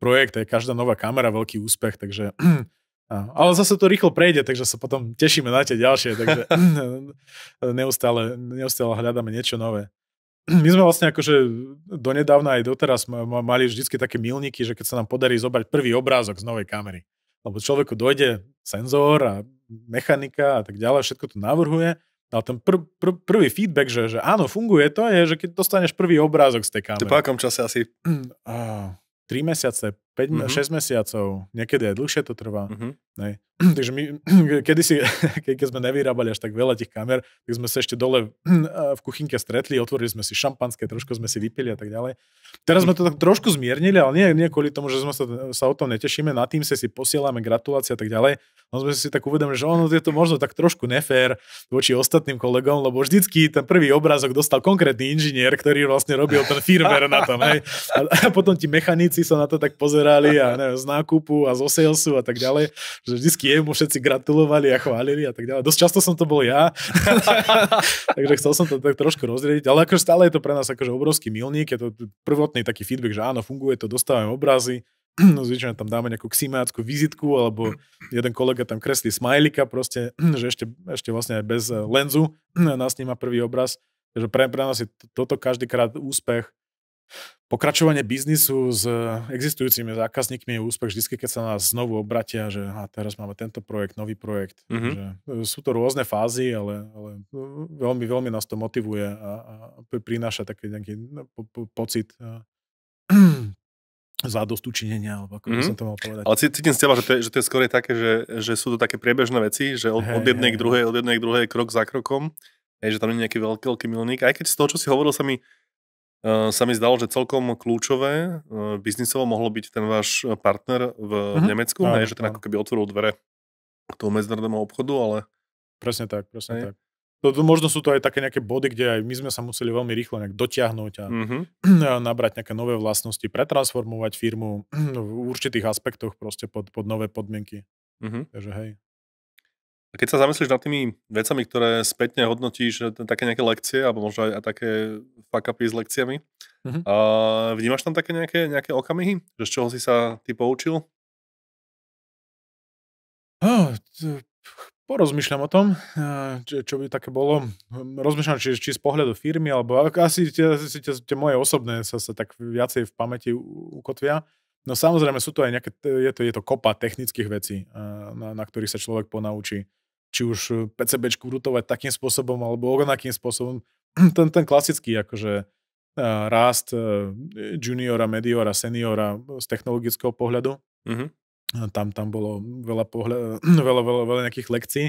A: projekt, je každá nová kamera veľký úspech, takže *clears throat* ale zase to rýchlo prejde, takže sa potom tešíme na tie ďalšie, takže e, neustále, neustále hľadáme niečo nové. *clears throat* my sme vlastne akože donedávna aj doteraz mali vždycky také milníky, že keď sa nám podarí zobrať prvý obrázok z novej kamery. Lebo človeku dojde senzor a mechanika a tak ďalej, všetko to navrhuje. Ale ten pr- pr- prvý feedback, že, že áno, funguje to, je, že keď dostaneš prvý obrázok z tej kamery. Ty po akom čase asi? *clears throat* tri 3 mesiace, 5, mm-hmm. 6 mesiacov, niekedy aj dlhšie to trvá. Mm-hmm. *clears throat* Takže my, *clears throat* kedysi, *laughs* keď sme nevyrábali až tak veľa tých kamer, tak sme sa ešte dole *clears throat* v kuchynke stretli, otvorili sme si šampanské, trošku sme si vypili a tak ďalej. Teraz sme to tak trošku zmiernili, ale nie, nie kvôli tomu, že sme sa, sa o tom netešíme, na tým sa si posielame gratulácie a tak ďalej. No sme si tak uvedomili, že ono je to možno tak trošku nefér voči ostatným kolegom, lebo vždycky ten prvý obrázok dostal konkrétny inžinier, ktorý vlastne robil ten firmware na tom. Hej. A potom ti mechanici sa na to tak pozerajú vyzerali a neviem, z nákupu a z salesu a tak ďalej, že vždycky jemu všetci gratulovali a chválili a tak ďalej. Dosť často som to bol ja, *laughs* takže chcel som to tak trošku rozriediť. ale akože stále je to pre nás akože obrovský milník, je to prvotný taký feedback, že áno, funguje to, dostávame obrazy, *clears throat* no zvyčajne tam dáme nejakú ksimáckú vizitku, alebo jeden kolega tam kreslí smajlika proste, *clears throat* že ešte, ešte vlastne aj bez eh, lenzu *clears throat* nás sníma prvý obraz. Takže pre, pre nás je toto každýkrát úspech. Pokračovanie biznisu s eh, existujúcimi zákazníkmi je úspech vždy, keď sa nás znovu obratia, že a teraz máme tento projekt, nový projekt. Mm-hmm. Že eh, sú to rôzne fázy, ale, ale eh, veľmi, veľmi nás to motivuje a, a prináša taký nejaký no, po, po, pocit *clears throat* zadostučinenia, alebo ako mm-hmm. som to mal povedať. Ale
B: cítim z teba, že to je, že to je skôr také, že, že sú to také priebežné veci, že od, hey, od jednej hey. k druhej, od jednej k druhej, krok za krokom, hey, že tam nie je nejaký veľký, veľký milník. Aj keď z toho, čo si hovoril, sa mi Ehm, sa mi zdalo, že celkom kľúčové ehm, biznisovo mohlo byť ten váš partner v mm-hmm. Nemecku, áno, ne, že ten ako keby otvoril dvere k tomu medzinárodnému obchodu, ale...
A: Presne tak, presne aj. tak.
B: To, to, možno sú to aj také nejaké body, kde aj my
A: sme sa museli veľmi rýchlo nejak dotiahnuť a, mm-hmm. *clears throat* a nabrať nejaké nové vlastnosti, pretransformovať firmu *clears throat* v určitých aspektoch proste pod, pod nové podmienky. Mm-hmm. Takže hej.
B: A keď sa zamyslíš nad tými vecami, ktoré spätne hodnotíš, také nejaké lekcie, alebo možno aj, také fuck s lekciami, mm-hmm. a vnímaš tam také nejaké, nejaké okamihy? Že z čoho si sa ty poučil?
A: Oh, t- porozmýšľam o tom, čo, čo by také bolo. Rozmýšľam,
B: či, či z pohľadu
A: firmy, alebo asi tie, tie, tie moje osobné sa, sa tak viacej v pamäti ukotvia. No samozrejme sú to aj nejaké, je to, je to kopa technických vecí, na, na ktorých sa človek ponaučí či už e, PCBčku rutovať takým spôsobom alebo onakým spôsobom. *clears throat* Ten, ten klasický akože e, rást e, juniora, mediora, seniora z technologického pohľadu. Mm-hmm. Tam, tam bolo veľa, pohľa- *clears throat* veľa, veľa, veľa nejakých lekcií,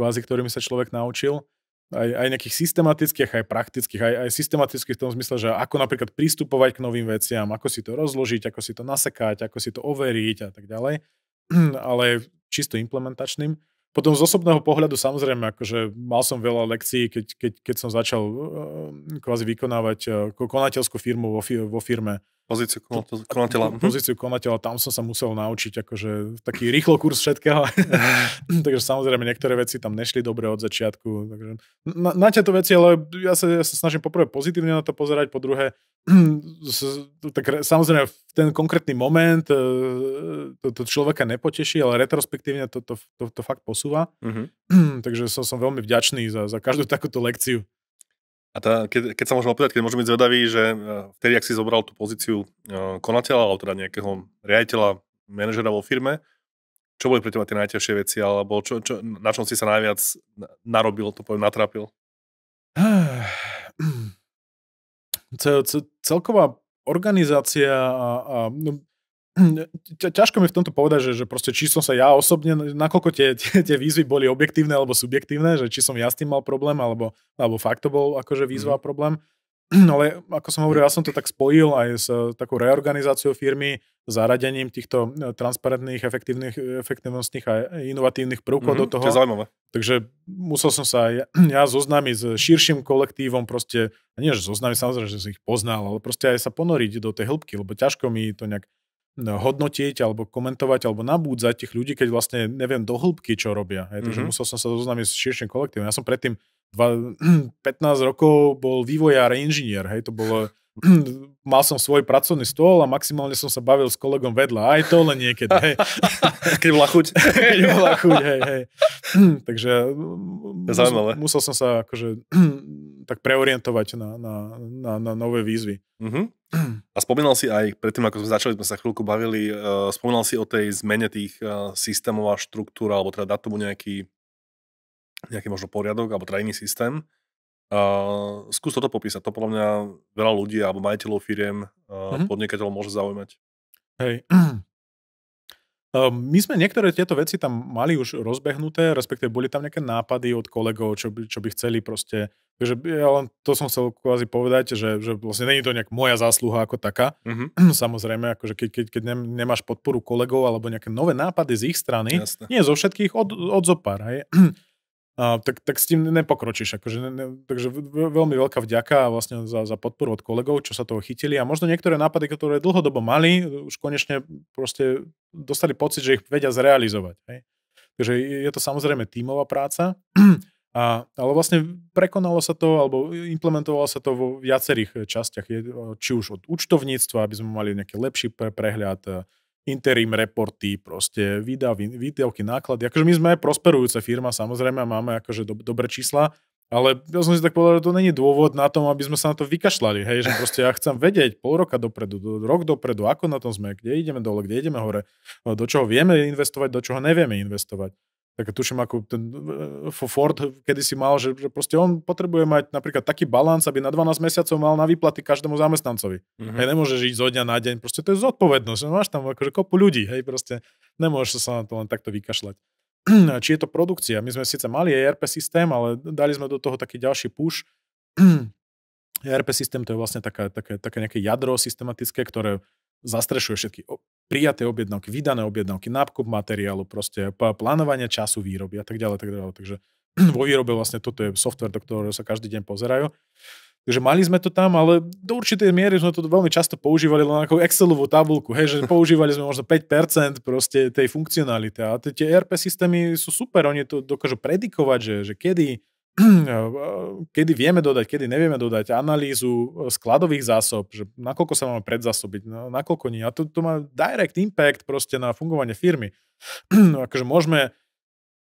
A: kvázi, ktorými sa človek naučil. Aj, aj nejakých systematických, aj praktických, aj, aj systematických v tom zmysle, že ako napríklad pristupovať k novým veciam, ako si to rozložiť, ako si to nasekať, ako si to overiť a tak ďalej. *clears throat* Ale čisto implementačným. Potom z osobného pohľadu samozrejme, akože mal som veľa lekcií, keď, keď, keď som začal uh, kvázi vykonávať uh, konateľskú firmu vo, vo firme. Pozíciu konateľa. Mhm. Pozíciu konateľa, tam som sa musel naučiť akože taký rýchlo kurz všetkého. Mhm. *laughs* takže samozrejme niektoré veci tam nešli dobre od začiatku. Takže na, na tieto veci, ale ja sa, ja sa snažím poprvé pozitívne na to pozerať, po druhé *clears throat* tak samozrejme v ten konkrétny moment e, to, to človeka nepoteší, ale retrospektívne to, to, to, to fakt posúva. Mhm. *clears throat*
B: Takže som, som veľmi vďačný za, za každú takúto lekciu. A tá, keď, keď sa môžem opýtať, keď môžem byť zvedavý, že e, vtedy, ak si zobral tú pozíciu e, konateľa, alebo teda nejakého riaditeľa, manažera vo firme, čo boli pre teba tie najťažšie veci, alebo čo, čo, na čom si sa najviac narobil, to poviem, natrapil? *sighs* Celková organizácia a, a no,
A: ťažko mi v tomto povedať, že, že proste či som sa ja osobne, nakoľko tie, *laughs* tie, tie výzvy boli objektívne alebo subjektívne, že či som ja s tým mal problém, alebo, alebo fakt to bol akože výzva mm. problém. *clears throat* Ale ako som hovoril, ja som to tak spojil aj s eh, takou reorganizáciou firmy, zaradením týchto eh, transparentných, efektívnych, efektívnostných a inovatívnych prvkov mm-hmm, do toho. Mhm, to je zaujímavé. Takže musel som sa aj ja, *clears throat* ja zoznámiť s širším kolektívom, proste, nie že zoznámiť, samozrejme, že som ich poznal, ale proste aj sa ponoriť do tej hĺbky, lebo ťažko mi to nejak No, hodnotiť alebo komentovať alebo nabúdzať tých ľudí, keď vlastne neviem do hĺbky, čo robia. Hej, takže mm-hmm. musel som sa zoznámiť s širším kolektívom. Ja som predtým 15 *clears throat* rokov bol vývojár a inžinier. Hej, to bolo, *clears throat* mal som svoj pracovný stôl a maximálne som sa bavil s kolegom vedľa. Aj to len niekedy. Hej. *laughs* Keď bola chuť. *laughs* Keď bola chuť, hej, hej. *clears throat* Takže musel, musel som sa akože tak preorientovať na, na, na, na nové výzvy. Mm-hmm.
B: A spomínal si aj, predtým ako sme začali, sme sa chvíľku bavili, uh, spomínal si o tej zmene tých uh, systémov a štruktúr, alebo teda dať tomu nejaký, nejaký možno poriadok, alebo teda iný systém. Uh, skús toto popísať. To podľa mňa veľa ľudí, alebo majiteľov firiem, uh, mm-hmm. podnikateľov môže zaujímať.
A: Hej. *clears throat* Ehm, my sme niektoré tieto veci tam mali už rozbehnuté, respektíve boli tam nejaké nápady od kolegov, čo by, čo by chceli proste. Takže ja len to som chcel kvázi povedať, že, že vlastne není to nejak moja zásluha ako taká. Mm-hmm. *clears throat* Samozrejme, akože keď, keď, keď nemáš podporu kolegov alebo nejaké nové nápady z ich strany, Jasne. nie zo všetkých, od, od zopár. Hej. *clears throat* a, tak, tak s tým nepokročíš. Akože, ne, ne, takže veľmi veľká vďaka vlastne za, za podporu od kolegov, čo sa toho chytili a možno niektoré nápady, ktoré dlhodobo mali, už konečne proste dostali pocit, že ich vedia zrealizovať. Hej. Takže je to samozrejme tímová práca, *clears throat* a, ale vlastne prekonalo sa to, alebo implementovalo sa to vo viacerých častiach, či už od účtovníctva, aby sme mali nejaký lepší prehľad interim reporty, proste vydá, výdavky, náklady. Akože my sme prosperujúca firma, samozrejme, máme akože do, dobré čísla, ale ja som si tak povedal, že to není dôvod na tom, aby sme sa na to vykašľali. Hej, že proste ja chcem vedieť pol roka dopredu, do, rok dopredu, ako na tom sme, kde ideme dole, kde ideme hore, do čoho vieme investovať, do čoho nevieme investovať tak tuším, ako ten eh, eh, Ford kedy si mal, že, že proste on potrebuje mať napríklad taký balans, aby na 12 mesiacov mal na výplaty každému zamestnancovi. Mm-hmm. Hej, nemôže žiť zo dňa na deň, proste to je zodpovednosť, no máš tam akože kopu ľudí, hej, proste nemôžeš sa na to len takto vykašľať. *clears throat* Či je to produkcia, my sme síce mali ERP systém, ale dali sme do toho taký ďalší push. ERP *clears throat* e systém to je vlastne taká, také, také nejaké jadro systematické, ktoré zastrešuje všetky prijaté objednávky, vydané objednávky, nákup materiálu, proste plánovanie času výroby a tak ďalej, tak ďalej. Takže *clears throat* vo výrobe vlastne toto je software, do ktorého sa každý deň pozerajú. Takže mali sme to tam, ale do určitej miery sme to veľmi často používali len ako Excelovú tabulku, hej, že *laughs* používali sme možno 5% proste tej funkcionality a tie ERP e systémy sú super, oni to dokážu predikovať, že, že kedy *clears throat* Ehm, eh, kedy vieme dodať, kedy nevieme dodať, analýzu eh, skladových zásob, že nakoľko sa máme predzásobiť, nakoľko nie. A to, to má direct impact proste na fungovanie firmy. *clears throat* akože môžeme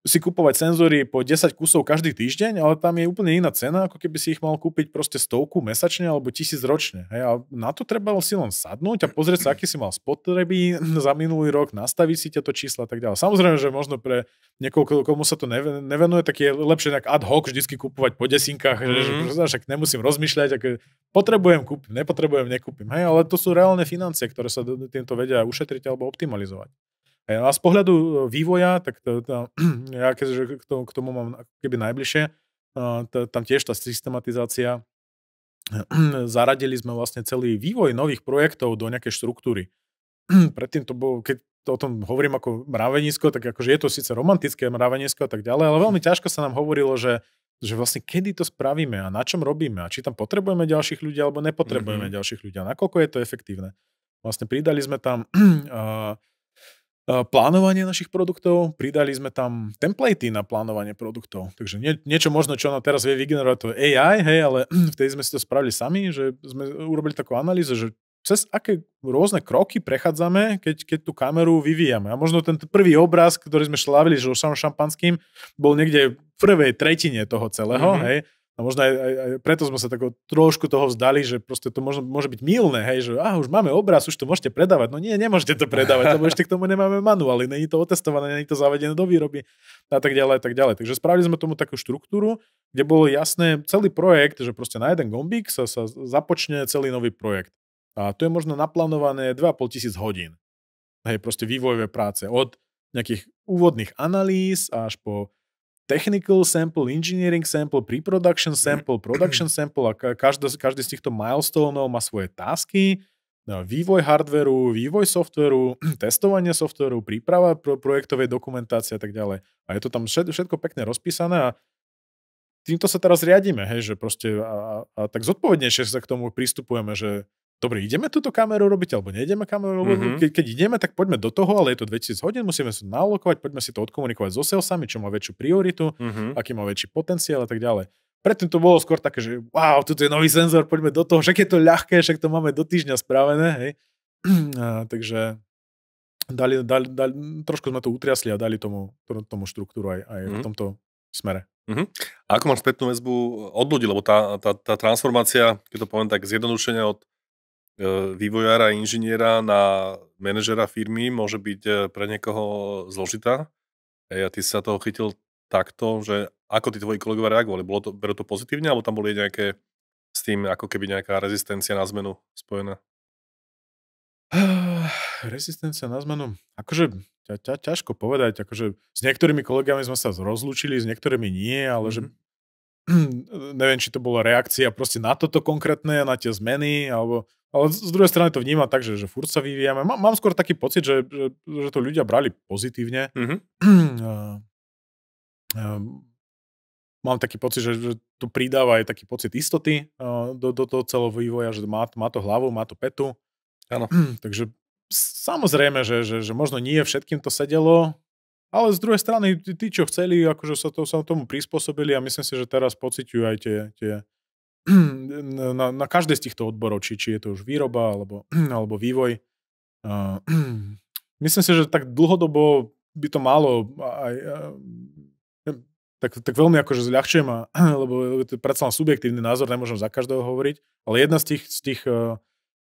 A: si kupovať senzory po 10 kusov každý týždeň, ale tam je úplne iná cena, ako keby si ich mal kúpiť proste stovku mesačne alebo tisíc ročne. Hej, a na to treba si len sadnúť a pozrieť sa, aký si mal spotreby *laughs* za minulý rok, nastaviť si tieto čísla a tak ďalej. Samozrejme, že možno pre niekoľko, komu sa to nevenuje, tak je lepšie nejak ad hoc vždycky kupovať po desinkách, mm-hmm. že, mhm. však nemusím rozmýšľať, ako potrebujem kúpim, nepotrebujem, nekúpim. Hej, ale to sú reálne financie, ktoré sa týmto vedia ušetriť alebo optimalizovať. A z pohľadu e, vývoja, tak to, to, *clears throat* ja keďže k tomu, k tomu mám keby najbližšie, to, tam tiež tá systematizácia, *clears throat* zaradili sme vlastne celý vývoj nových projektov do nejakej štruktúry. *clears throat* Predtým to bolo, keď to o tom hovorím ako mravenisko, tak akože je to síce romantické mravenisko a tak ďalej, ale veľmi ťažko sa nám hovorilo, že, že vlastne kedy to spravíme a na čom robíme a či tam potrebujeme ďalších ľudí alebo nepotrebujeme mm-hmm. ďalších ľudí a nakoľko je to efektívne. Vlastne pridali sme tam uh, Eh, plánovanie našich produktov, pridali sme tam templatey na plánovanie produktov. Takže nie, niečo možno, čo nám teraz vie vygenerovať to AI, hej, ale *clears throat* vtedy sme si to spravili sami, že sme urobili takú analýzu, že cez aké rôzne kroky prechádzame, keď, keď tú kameru vyvíjame. A možno ten prvý obraz, ktorý sme šlávili, že už šampanským, bol niekde v prvej tretine toho celého, mm-hmm. hej, a možno aj, aj, aj preto sme sa tako trošku toho vzdali, že proste to možno, môže byť milné, hej, že ah, už máme obraz, už to môžete predávať. No nie, nemôžete to predávať, lebo ešte k tomu nemáme manuály, není to otestované, není to zavedené do výroby a tak ďalej, a tak ďalej. Takže spravili sme tomu takú štruktúru, kde bolo jasné celý projekt, že proste na jeden gombík sa, sa započne celý nový projekt. A to je možno naplánované 2,5 tisíc hodín. Hej, proste vývojové práce od nejakých úvodných analýz až po technical sample, engineering sample, pre-production sample, production *clears throat* sample a každý, každý z týchto milestoneov má svoje tasky, no, vývoj hardveru, vývoj softveru, *clears throat* testovanie softveru, príprava pro projektovej dokumentácie a tak ďalej. A je to tam všetko pekne rozpísané a týmto sa teraz riadíme, hej, že proste a, a tak zodpovednejšie sa k tomu pristupujeme, že dobre, ideme túto kameru robiť, alebo nejdeme kameru robiť. Mm-hmm. Ke, keď ideme, tak poďme do toho, ale je to 2000 hodín, musíme sa nalokovať, poďme si to odkomunikovať so salesami, čo má väčšiu prioritu, mm-hmm. aký má väčší potenciál a tak ďalej. Predtým to bolo skôr také, že wow, tu je nový senzor, poďme do toho, však je to ľahké, však to máme do týždňa spravené, hej. *clears throat* A, takže dali, dali, dali, trošku sme to utriasli a dali tomu, tomu štruktúru aj, aj mm-hmm. v mhm. tomto smere.
B: Uh-huh. A ako máš spätnú väzbu od ľudí, lebo tá, tá, tá transformácia, keď to poviem tak zjednodušene od E, vývojára, inžiniera na manažera firmy môže byť e, pre niekoho zložitá. Ej, a ty sa toho chytil takto, že ako tí tvoji kolegovia reagovali? Bolo to, berú to pozitívne, alebo tam boli nejaké s tým ako keby nejaká rezistencia na zmenu spojená?
A: *sighs* Rezistencia na zmenu?
B: Akože ťa, ťa, ťažko povedať, akože s niektorými kolegami sme sa
A: rozlúčili, s niektorými nie, ale mm-hmm. že mhm. *clears throat* neviem, či to bola reakcia proste na toto konkrétne, na tie zmeny, alebo, ale z druhej strany to vníma tak, že, že furt sa vyvíjame. Mám, mám skôr taký pocit, že, že, že to ľudia brali pozitívne. Mm-hmm. A, a, mám taký pocit, že, že to pridáva aj taký pocit istoty a, eh, do, do toho celého vývoja, že má, má to hlavu, má to petu. Ano. *clears throat* Takže samozrejme, že, že, že možno nie všetkým to sedelo, ale z druhej strany, tí, čo chceli, akože sa, to, sa tomu prispôsobili a myslím si, že teraz pociťujú aj tie, tie *clears throat* na, na každej z týchto odborov, či, či je to už výroba alebo, *clears throat* alebo vývoj. Uh, *clears throat* myslím si, že tak dlhodobo by to malo aj, uh, tak, tak veľmi akože zľahčujem, a, lebo to je predsa len subjektívny názor, nemôžem za každého hovoriť, ale jedna z tých, z tých uh,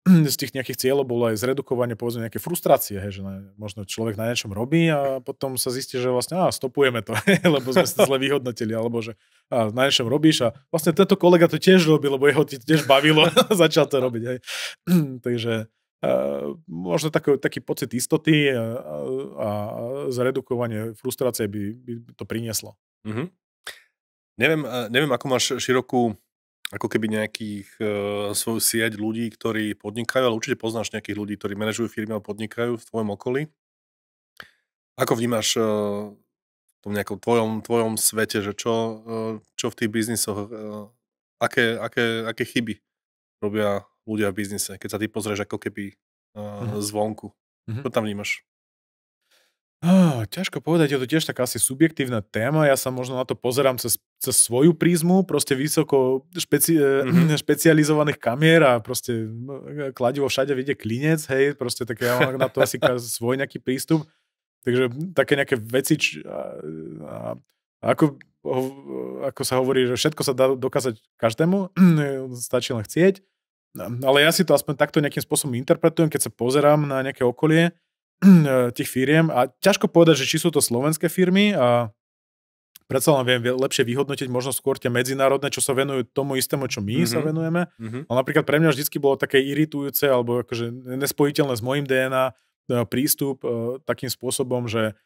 A: *clears throat* z tých nejakých cieľov bolo aj zredukovanie povedzme nejaké frustrácie, hej, že na, možno človek na niečom robí a potom sa zistí, že vlastne á, stopujeme to, *laughs* hej, lebo sme sa zle vyhodnotili, alebo že á, na niečom robíš a vlastne tento kolega to tiež robil, lebo jeho tiež bavilo, *laughs* a začal to robiť. Hej. *clears throat* Takže á, možno taký, taký pocit istoty a, a zredukovanie frustrácie by, by to prinieslo.
B: Mm-hmm. Neviem, neviem, ako máš širokú ako keby nejakých, e, svoju sieť ľudí, ktorí podnikajú, ale určite poznáš nejakých ľudí, ktorí manažujú firmy a podnikajú v tvojom okolí. Ako vnímaš e, v tom nejakom tvojom, tvojom svete, že čo, e, čo v tých biznisoch, e, aké, aké, aké chyby robia ľudia v biznise, keď sa ty pozrieš ako keby e, mm-hmm. zvonku. Mm-hmm. Čo tam vnímaš? Oh, ťažko povedať, je to tiež taká asi subjektívna téma,
A: ja sa možno na to pozerám cez, cez svoju prízmu, proste vysoko špeci, mm-hmm. *laughs* špecializovaných kamier a proste no, kladivo všade vidie klinec, hej, proste také ja mám na to asi svoj nejaký prístup, takže také nejaké veci, č, a, a, ako, ako sa hovorí, že všetko sa dá dokázať každému, *clears throat* stačí len chcieť, no, ale ja si to aspoň takto nejakým spôsobom interpretujem, keď sa pozerám na nejaké okolie, Eh, tých firiem a ťažko povedať, že či sú to slovenské firmy a predsa len viem lepšie vyhodnotiť možno skôr tie medzinárodné, čo sa venujú tomu istému, čo my mm-hmm. sa mhm. venujeme. Mm-hmm. Ale napríklad pre mňa vždycky bolo také iritujúce alebo akože nespojiteľné s mojim DNA eh, prístup eh, takým spôsobom, že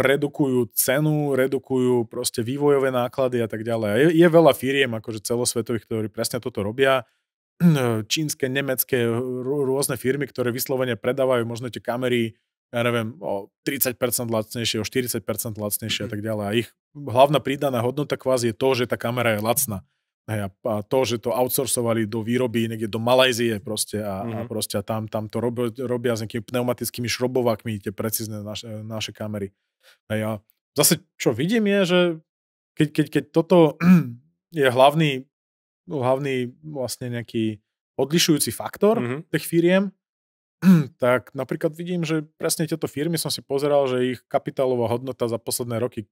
A: redukujú cenu, redukujú proste vývojové náklady a tak ďalej. Je, je veľa firiem akože celosvetových, ktorí presne toto robia Hm, e, čínske, nemecké, rôzne firmy, ktoré vyslovene predávajú možno tie kamery, ja neviem, o 30% lacnejšie, o 40% lacnejšie a mhm. tak ďalej. A ich hlavná pridaná hodnota kvázi je to, že tá kamera je lacná. Hej, a to, že to outsourcovali do výroby niekde do Malajzie proste a, mm-hmm. a mhm. proste a tam, tam to robia, robia s nejakými pneumatickými šrobovákmi tie precízne naše, naše kamery. Hej, a zase čo vidím je, že keď, keď, keď toto *clears throat* je hlavný hlavný vlastne nejaký odlišujúci faktor mm-hmm. tých firiem, *clears throat* tak napríklad vidím, že presne tieto firmy som si pozeral, že ich kapitálová hodnota za posledné roky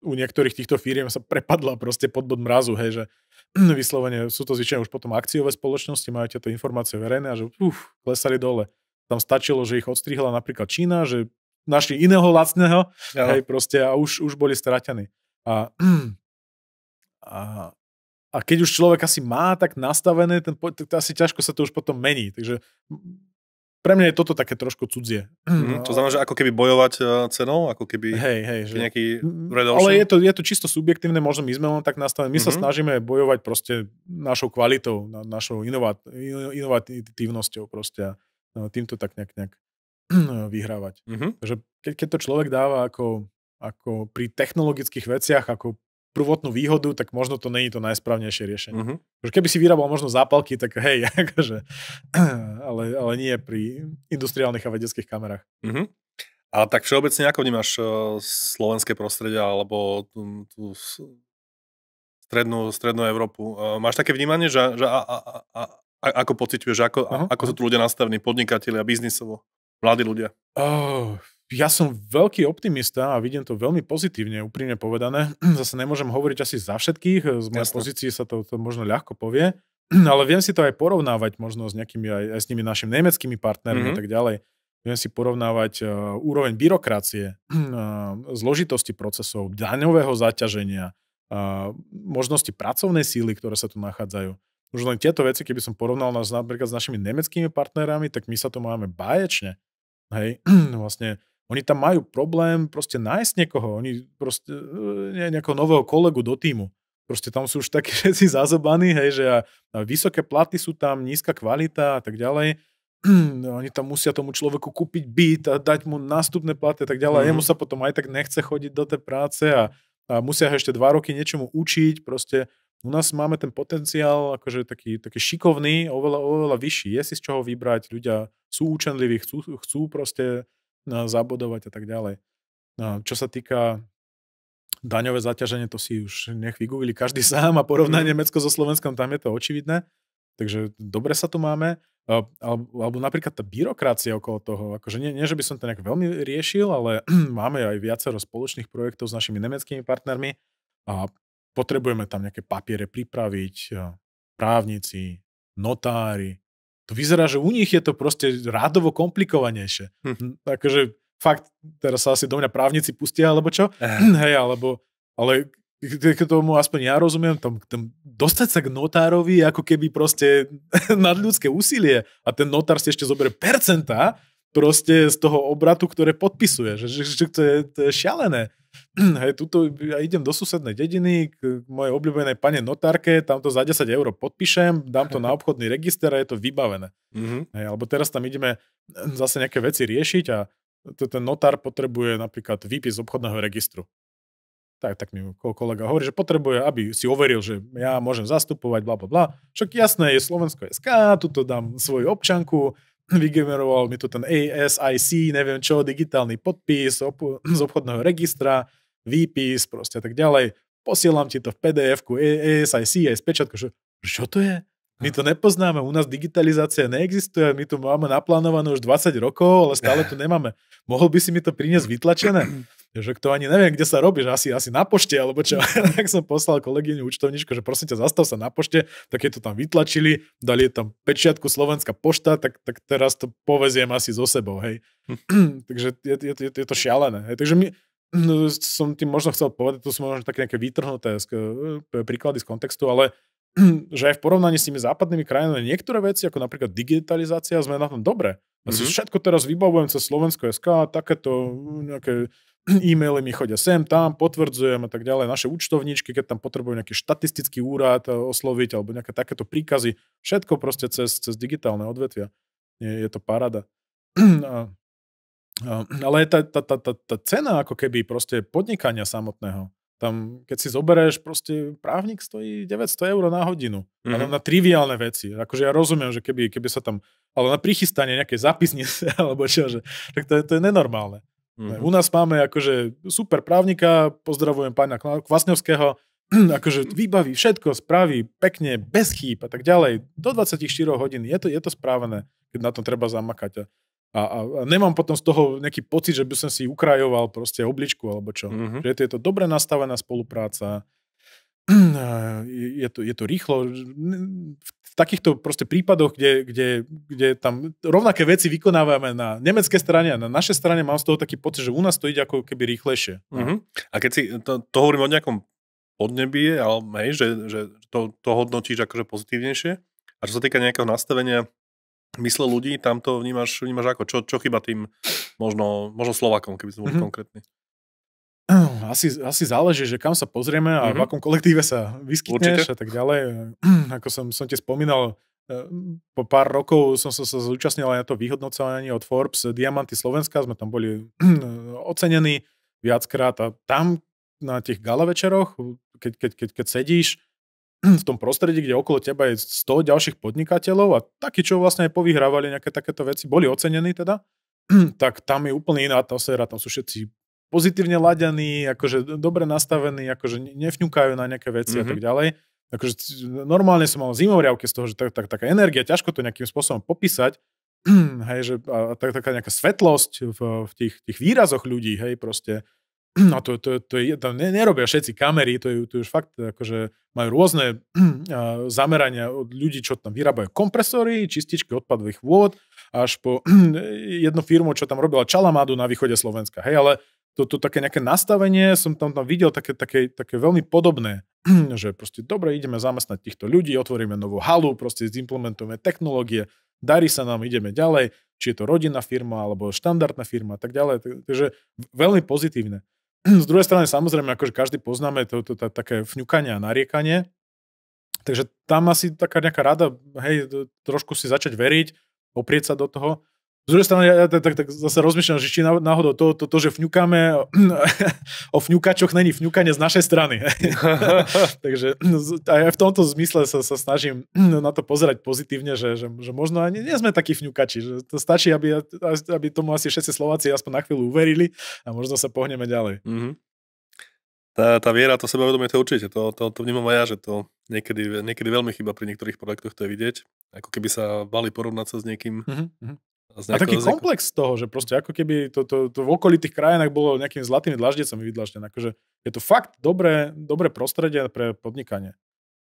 A: u niektorých týchto firiem sa prepadla proste pod bod mrazu, hej, že *clears throat* vyslovene sú to zvyčajne už potom akciové spoločnosti, majú tieto informácie verejné a že uf, klesali dole. Tam stačilo, že ich odstrihla napríklad Čína, že našli iného lacného, ja. hej, proste a už, už boli stratení. A, *clears throat* a a keď už človek asi má tak nastavené, ten, tak to asi ťažko sa to už potom mení. Takže pre mňa je toto také trošku
B: cudzie. Mm, to znamená, že ako keby bojovať e, cenou, ako keby hej, hej, že... nejaký redemption. Ale je
A: to, je to čisto subjektívne, možno my sme len tak nastavení. My mm-hmm. sa mhm. snažíme bojovať proste našou kvalitou, našou inovat, inovatívnosťou proste. No, týmto tak nejak, nejak e, vyhrávať. Mm-hmm. Takže keď, keď to človek dáva ako, ako pri technologických veciach, ako prvotnú výhodu, tak možno to není to najsprávnejšie riešenie. Uh-huh. Keby si vyrábal možno zápalky, tak hej, *laughs* akože, ale, ale nie pri industriálnych a vedeckých kamerách.
B: Uh-huh. A tak všeobecne ako vnímaš eh, slovenské prostredie alebo tú, tú strednú, strednú Európu? Eh, máš také vnímanie, že, že a, a, a, a, ako pociťuješ, ako, uh-huh. ako sú tu ľudia nastavení, podnikatelia, biznisovo, mladí ľudia?
A: Oh, ja som veľký optimista a vidím to veľmi pozitívne, úprimne povedané. *clears throat* Zase nemôžem hovoriť asi za všetkých, z mojej Jasne. pozície sa to, to možno ľahko povie, *clears throat* ale viem si to aj porovnávať možno s nejakými aj, aj s nimi našimi nemeckými partnermi mm-hmm. a mhm. tak ďalej. Viem si porovnávať uh, úroveň byrokracie, uh, *clears throat* zložitosti procesov, daňového zaťaženia, uh, možnosti pracovnej síly, ktoré sa tu nachádzajú. Už len tieto veci, keby som porovnal nás napríklad s našimi nemeckými partnerami, tak my sa to máme báječne. Hej, vlastne oni tam majú problém proste nájsť niekoho, oni proste ne, nejakého nového kolegu do týmu. Proste tam sú už takí *laughs* všetci zazobaní, hej, že a, a vysoké platy sú tam, nízka kvalita a tak ďalej. *clears throat* No, oni tam musia tomu človeku kúpiť byt a dať mu nástupné platy a tak ďalej. Mm-hmm. Jemu mhm. sa potom aj tak nechce chodiť do tej práce a, a musia ho ešte dva roky niečomu učiť. Proste u nás máme ten potenciál akože taký, taký šikovný, oveľa, oveľa vyšší. Je si z čoho vybrať, ľudia sú účenliví, chcú, chcú proste zabodovať a tak ďalej. No, čo sa týka daňové zaťaženie, to si už nech vygooglili každý *laughs* sám a porovná mm-hmm. Nemecko so Slovenskom, tam je to očividné. Takže dobre sa tu máme. Alebo, alebo napríklad tá byrokracia okolo toho, akože nie, nie, že by som to nejak veľmi riešil, ale *clears throat* máme aj viacero spoločných projektov s našimi nemeckými partnermi a potrebujeme tam nejaké papiere pripraviť, právnici, notári, to vyzerá, že u nich je to proste rádovo komplikovanejšie. Hm. Takže hm, fakt, teraz sa asi do mňa právnici pustia, alebo čo? Eh. Hm, hej, alebo, ale keď tomu aspoň ja rozumiem, tam, tam dostať sa k notárovi ako keby proste *laughs* nadľudské úsilie a ten notár si ešte zoberie percentá proste z toho obratu, ktoré podpisuje. Že, že, že to, je, to je šialené. *clears throat* hej, tuto ja idem do susednej dediny k mojej obľúbenej pane notárke, tam to za 10 eur podpíšem, dám to na obchodný register a je to vybavené. Mm-hmm. Hej, alebo teraz tam ideme eh, zase nejaké veci riešiť a to, ten notár potrebuje napríklad výpis z obchodného registru. Tak, tak mi kolega hovorí, že potrebuje, aby si overil, že ja môžem zastupovať, bla, bla, bla. Však jasné, je Slovensko SK, tuto dám svoju občanku, *laughs* vygeneroval mi tu ten ASIC, neviem čo, digitálny podpis op- *clears throat* z obchodného registra, výpis, proste tak ďalej. Posielam ti to v pdf ASIC aj z pečatku, že čo to je? My to nepoznáme, u nás digitalizácia neexistuje, my tu máme naplánované už 20 rokov, ale stále tu nemáme. Mohol by si mi to priniesť vytlačené? že to ani neviem, kde sa robíš, asi, asi na pošte, alebo čo. *laughs* tak som poslal kolegyňu účtovničku, že prosím ťa, zastav sa na pošte, tak je to tam vytlačili, dali je tam pečiatku Slovenská pošta, tak, tak teraz to poveziem asi so sebou, hej. *clears throat* Takže je, je, je, je to šialené. Hej. Takže my, no, som tým možno chcel povedať, tu sú možno také nejaké vytrhnuté z, príklady z kontextu, ale *clears throat* že aj v porovnaní s tými západnými krajinami niektoré veci, ako napríklad digitalizácia, sme na tom no dobre. Ja no si mhm. všetko teraz vybavujem cez Slovensko SK, takéto nejaké *clears throat* e-maily mi chodia sem, tam, potvrdzujem a tak ďalej. Naše účtovníčky, keď tam potrebujú nejaký štatistický úrad e, osloviť alebo nejaké takéto príkazy, všetko proste cez, cez digitálne odvetvia. Je, je to parada. *clears throat* A, a, ale tá, tá, tá, tá, tá cena ako keby proste podnikania samotného tam, keď si zoberieš, proste právnik stojí 900 eur na hodinu. Mm-hmm. Na, na triviálne veci. Akože ja rozumiem, že keby, keby sa tam... Ale na prichystanie nejakej zapisnice, *laughs* alebo čo, že, tak to je, to je nenormálne. Mm-hmm. U nás máme akože super právnika, pozdravujem pána Kvasňovského, *clears throat* akože vybaví všetko, spraví pekne, bez chýb a tak ďalej. Do 24 hodín je to, je to správne, keď na to treba zamakať. A a, a, a nemám potom z toho nejaký pocit, že by som si ukrajoval proste obličku alebo čo. Mm-hmm. Že je to dobre nastavená spolupráca, *clears throat* je to, je to rýchlo. V takýchto proste prípadoch, kde, kde, kde tam rovnaké veci vykonávame na nemeckej
B: strane a na našej strane, mám z toho taký pocit, že u nás to ide ako keby rýchlejšie. Mm-hmm. A keď si, to, to hovorím o nejakom podnebie, ale hej, že, že to, to hodnotíš akože pozitívnejšie. A čo sa týka nejakého nastavenia mysle ľudí, tam to vnímaš, vnímaš ako? Čo, čo chyba tým možno, možno Slovakom, keby sme boli mm-hmm. konkrétni?
A: *clears throat* Asi, asi záleží, že kam sa pozrieme a mm-hmm. v mhm. akom kolektíve sa vyskytneš Určite. a tak ďalej. *clears throat* Ako som, som ti spomínal, eh, po pár rokov som sa, zúčastnil aj na to vyhodnocovanie od Forbes eh, Diamanty Slovenska, sme tam boli eh, ocenení viackrát a tam na tých gala večeroch, keď, keď, keď, keď sedíš v tom prostredí, kde okolo teba je 100 ďalších podnikateľov a takí, čo vlastne aj povyhrávali nejaké takéto veci, boli ocenení teda, *clears throat* tak tam je úplne iná atmosféra, tam sú všetci pozitívne ladení, akože dobre nastavení, akože nefňukajú na nejaké veci mm-hmm. a tak mhm. ďalej. Akože normálne som mal zimovriavky z toho, že tak, tak, taká energia, ťažko to nejakým spôsobom popísať, *clears throat* hej, že a, tak, taká nejaká svetlosť v, v tých, tých výrazoch ľudí, hej, proste a no to, to, to, je, tam nerobia všetci kamery, to, je, to už fakt, akože majú rôzne *clears throat* zamerania od ľudí, čo tam vyrábajú kompresory, čističky odpadových vôd, až po *clears throat* jednu firmu, čo tam robila Čalamadu na východe Slovenska. Hej, ale to, to také nejaké nastavenie, som tam, tam videl také, také, také veľmi podobné, *clears throat* že proste dobre, ideme zamestnať týchto ľudí, otvoríme novú halu, proste zimplementujeme technológie, darí sa nám, ideme ďalej, či je to rodinná firma, alebo štandardná firma a tak ďalej. Takže veľmi pozitívne. Z druhej strany, samozrejme, akože každý poznáme to, to, to, také fňukanie a nariekanie, takže tam asi taká nejaká rada, hej, trošku si začať veriť, oprieť sa do toho, z druhej strany, ja tak, tak zase rozmýšľam, že či náhodou to, to, to že fňukáme *clears throat* o fňukačoch, není fňukanie z našej strany. *laughs* *laughs* Takže no, aj v tomto zmysle sa, sa snažím *clears throat* na to pozerať pozitívne, že, že, že možno ani nie sme takí fňukači. Že to stačí, aby, aby tomu asi všetci Slováci aspoň na chvíľu uverili a možno sa pohneme ďalej. Mm-hmm.
B: Tá, tá viera, to sebavedomie, to určite, to, to, to vnímam aj ja, že to niekedy, niekedy veľmi chyba pri niektorých projektoch to je vidieť. Ako keby sa mali porovnať sa s niekým, mm-hmm a taký zeku...
A: komplex z toho, že proste ako keby to, to, to v okolitých krajinách bolo nejakými zlatými dlaždecami vydlaždené. Akože je to fakt dobré, dobré prostredie pre podnikanie.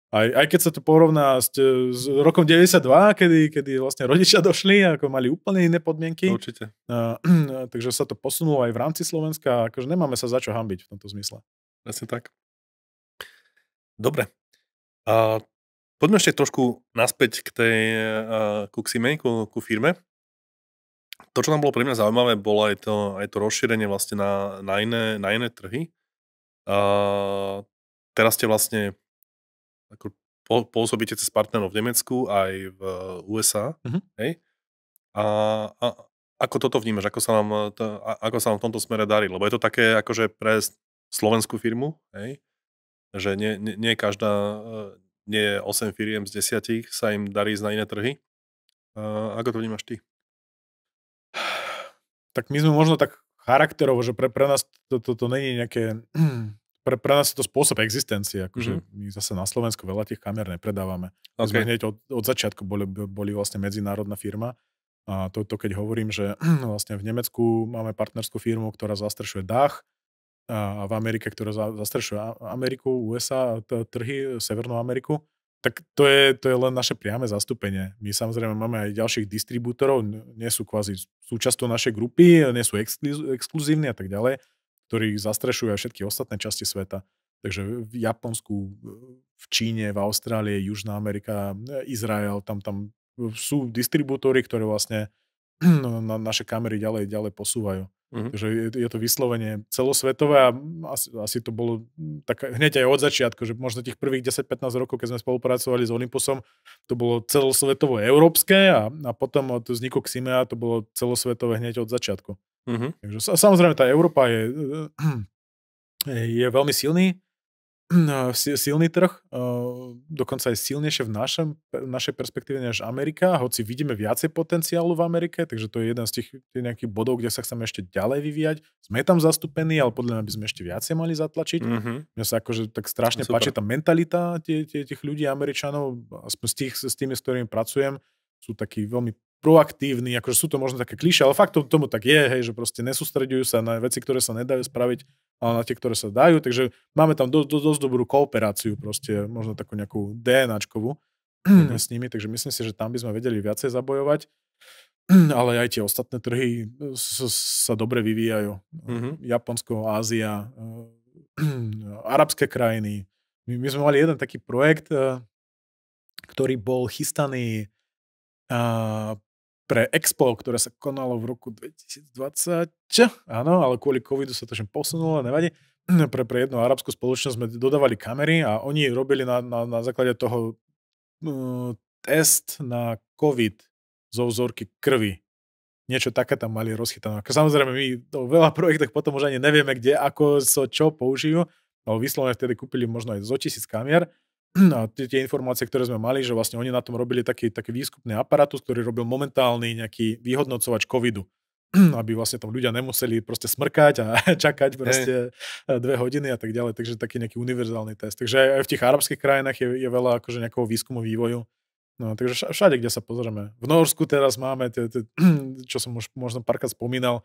A: Aj, aj keď sa to porovná s, s rokom 92, kedy, kedy vlastne rodičia došli a ako mali úplne iné podmienky. No, určite. A, *clears throat* takže sa to posunulo aj v rámci Slovenska. Akože nemáme sa za čo hambiť v tomto zmysle. Presne tak.
B: Dobre. A poďme ešte trošku naspäť k tej, ku Ximej, ku, ku firme to, čo tam bolo pre mňa zaujímavé, bolo aj to, aj to rozšírenie vlastne na, na, iné, na iné trhy. Uh, teraz ste vlastne ako, po, pôsobíte cez partnerov v Nemecku aj v eh, USA. Mm-hmm. Hej? A, a ako toto vnímaš? Ako sa, nám, to, a, ako sa nám v tomto smere darí? Lebo je to také akože pre slovenskú firmu, hej? že nie, nie, nie každá, eh, nie 8 firiem z 10 sa im darí ísť na iné trhy. Uh, ako to vnímaš ty?
A: tak my sme možno tak charakterovo, že pre, pre nás to, to, to není nejaké... *clears throat* Pre, pre nás je to spôsob existencie. Akože mm-hmm. my zase na Slovensku veľa tých kamer nepredávame. My okay. Sme hneď od, od začiatku boli, boli vlastne medzinárodná firma. A to, to keď hovorím, že *clears throat* vlastne v Nemecku máme partnerskú firmu, ktorá zastrešuje dach a v Amerike, ktorá zastrešuje Ameriku, USA, trhy, Severnú Ameriku tak to je, to je len naše priame zastúpenie. My samozrejme máme aj ďalších distribútorov, nie sú kvázi súčasťou našej grupy, nie sú exkluzívni a tak ďalej, ktorí zastrešujú aj všetky ostatné časti sveta. Takže v Japonsku, v Číne, v Austrálii, Južná Amerika, Izrael, tam, tam sú distribútory, ktoré vlastne *clears throat* na naše kamery ďalej, ďalej posúvajú. Uh-huh. Že je, je to vyslovene celosvetové a asi, asi to bolo hm, tak hneď aj od začiatku, že možno tých prvých 10-15 rokov, keď sme spolupracovali s Olympusom, to bolo celosvetovo európske a, a potom od vzniku Ximea to bolo celosvetové hneď od začiatku. Uh-huh. Takže samozrejme tá Európa je, eh, eh, *clears throat* je veľmi silný *clears throat* Eh, silný trh, eh, dokonca aj silnejšie v, našem, v našej perspektíve než Amerika, hoci vidíme viacej potenciálu v Amerike, takže to je jeden z tých, tých nejakých bodov, kde sa chceme ešte ďalej vyvíjať. Sme tam zastúpení, ale podľa mňa by sme ešte viacej mali zatlačiť. Mm-hmm. Mne sa akože tak strašne Super. páči tá mentalita tých, tých ľudí, Američanov, aspoň s, tých, s tými, s ktorými pracujem, sú takí veľmi proaktívni, akože sú to možno také kliše, ale fakt tomu tak je, hej, že proste nesústredujú sa na veci, ktoré sa nedajú spraviť, ale na tie, ktoré sa dajú, takže máme tam do, do, dosť dobrú kooperáciu proste, možno takú nejakú DNAčkovú *clears throat* s nimi, takže myslím si, že tam by sme vedeli viacej zabojovať, *clears throat* ale aj tie ostatné trhy eh, sa dobre vyvíjajú. Mm-hmm. Japonsko, Ázia, eh, *clears throat* arabské krajiny. My, my sme mali jeden taký projekt, ktorý bol chystaný pre Expo, ktoré sa konalo v roku 2020, áno, ale kvôli covidu sa to všem posunulo, nevadí, *clears throat* pre, pre jednu arabskú spoločnosť sme dodávali kamery a oni robili na, na, na základe toho uh, test na covid zo vzorky krvi. Niečo také tam mali rozchytané. Samozrejme, my to veľa projektoch potom už ani nevieme, kde, ako, so, čo použijú, ale no, vyslovene vtedy kúpili možno aj zo tisíc kamier *clears throat* a tie, tie informácie, ktoré sme mali, že vlastne oni na tom robili taký, taký výskupný aparatus, ktorý robil momentálny nejaký vyhodnocovač covidu *clears throat* aby vlastne tam ľudia nemuseli proste smrkať a *laughs* čakať proste hey. dve hodiny a tak ďalej. Takže taký nejaký univerzálny test. Takže aj v tých arabských krajinách je, je veľa akože nejakého výskumu vývoju. No, takže všade, kde sa pozrieme. V Norsku teraz máme, tie, tie, *clears throat* čo som už možno párkrát spomínal,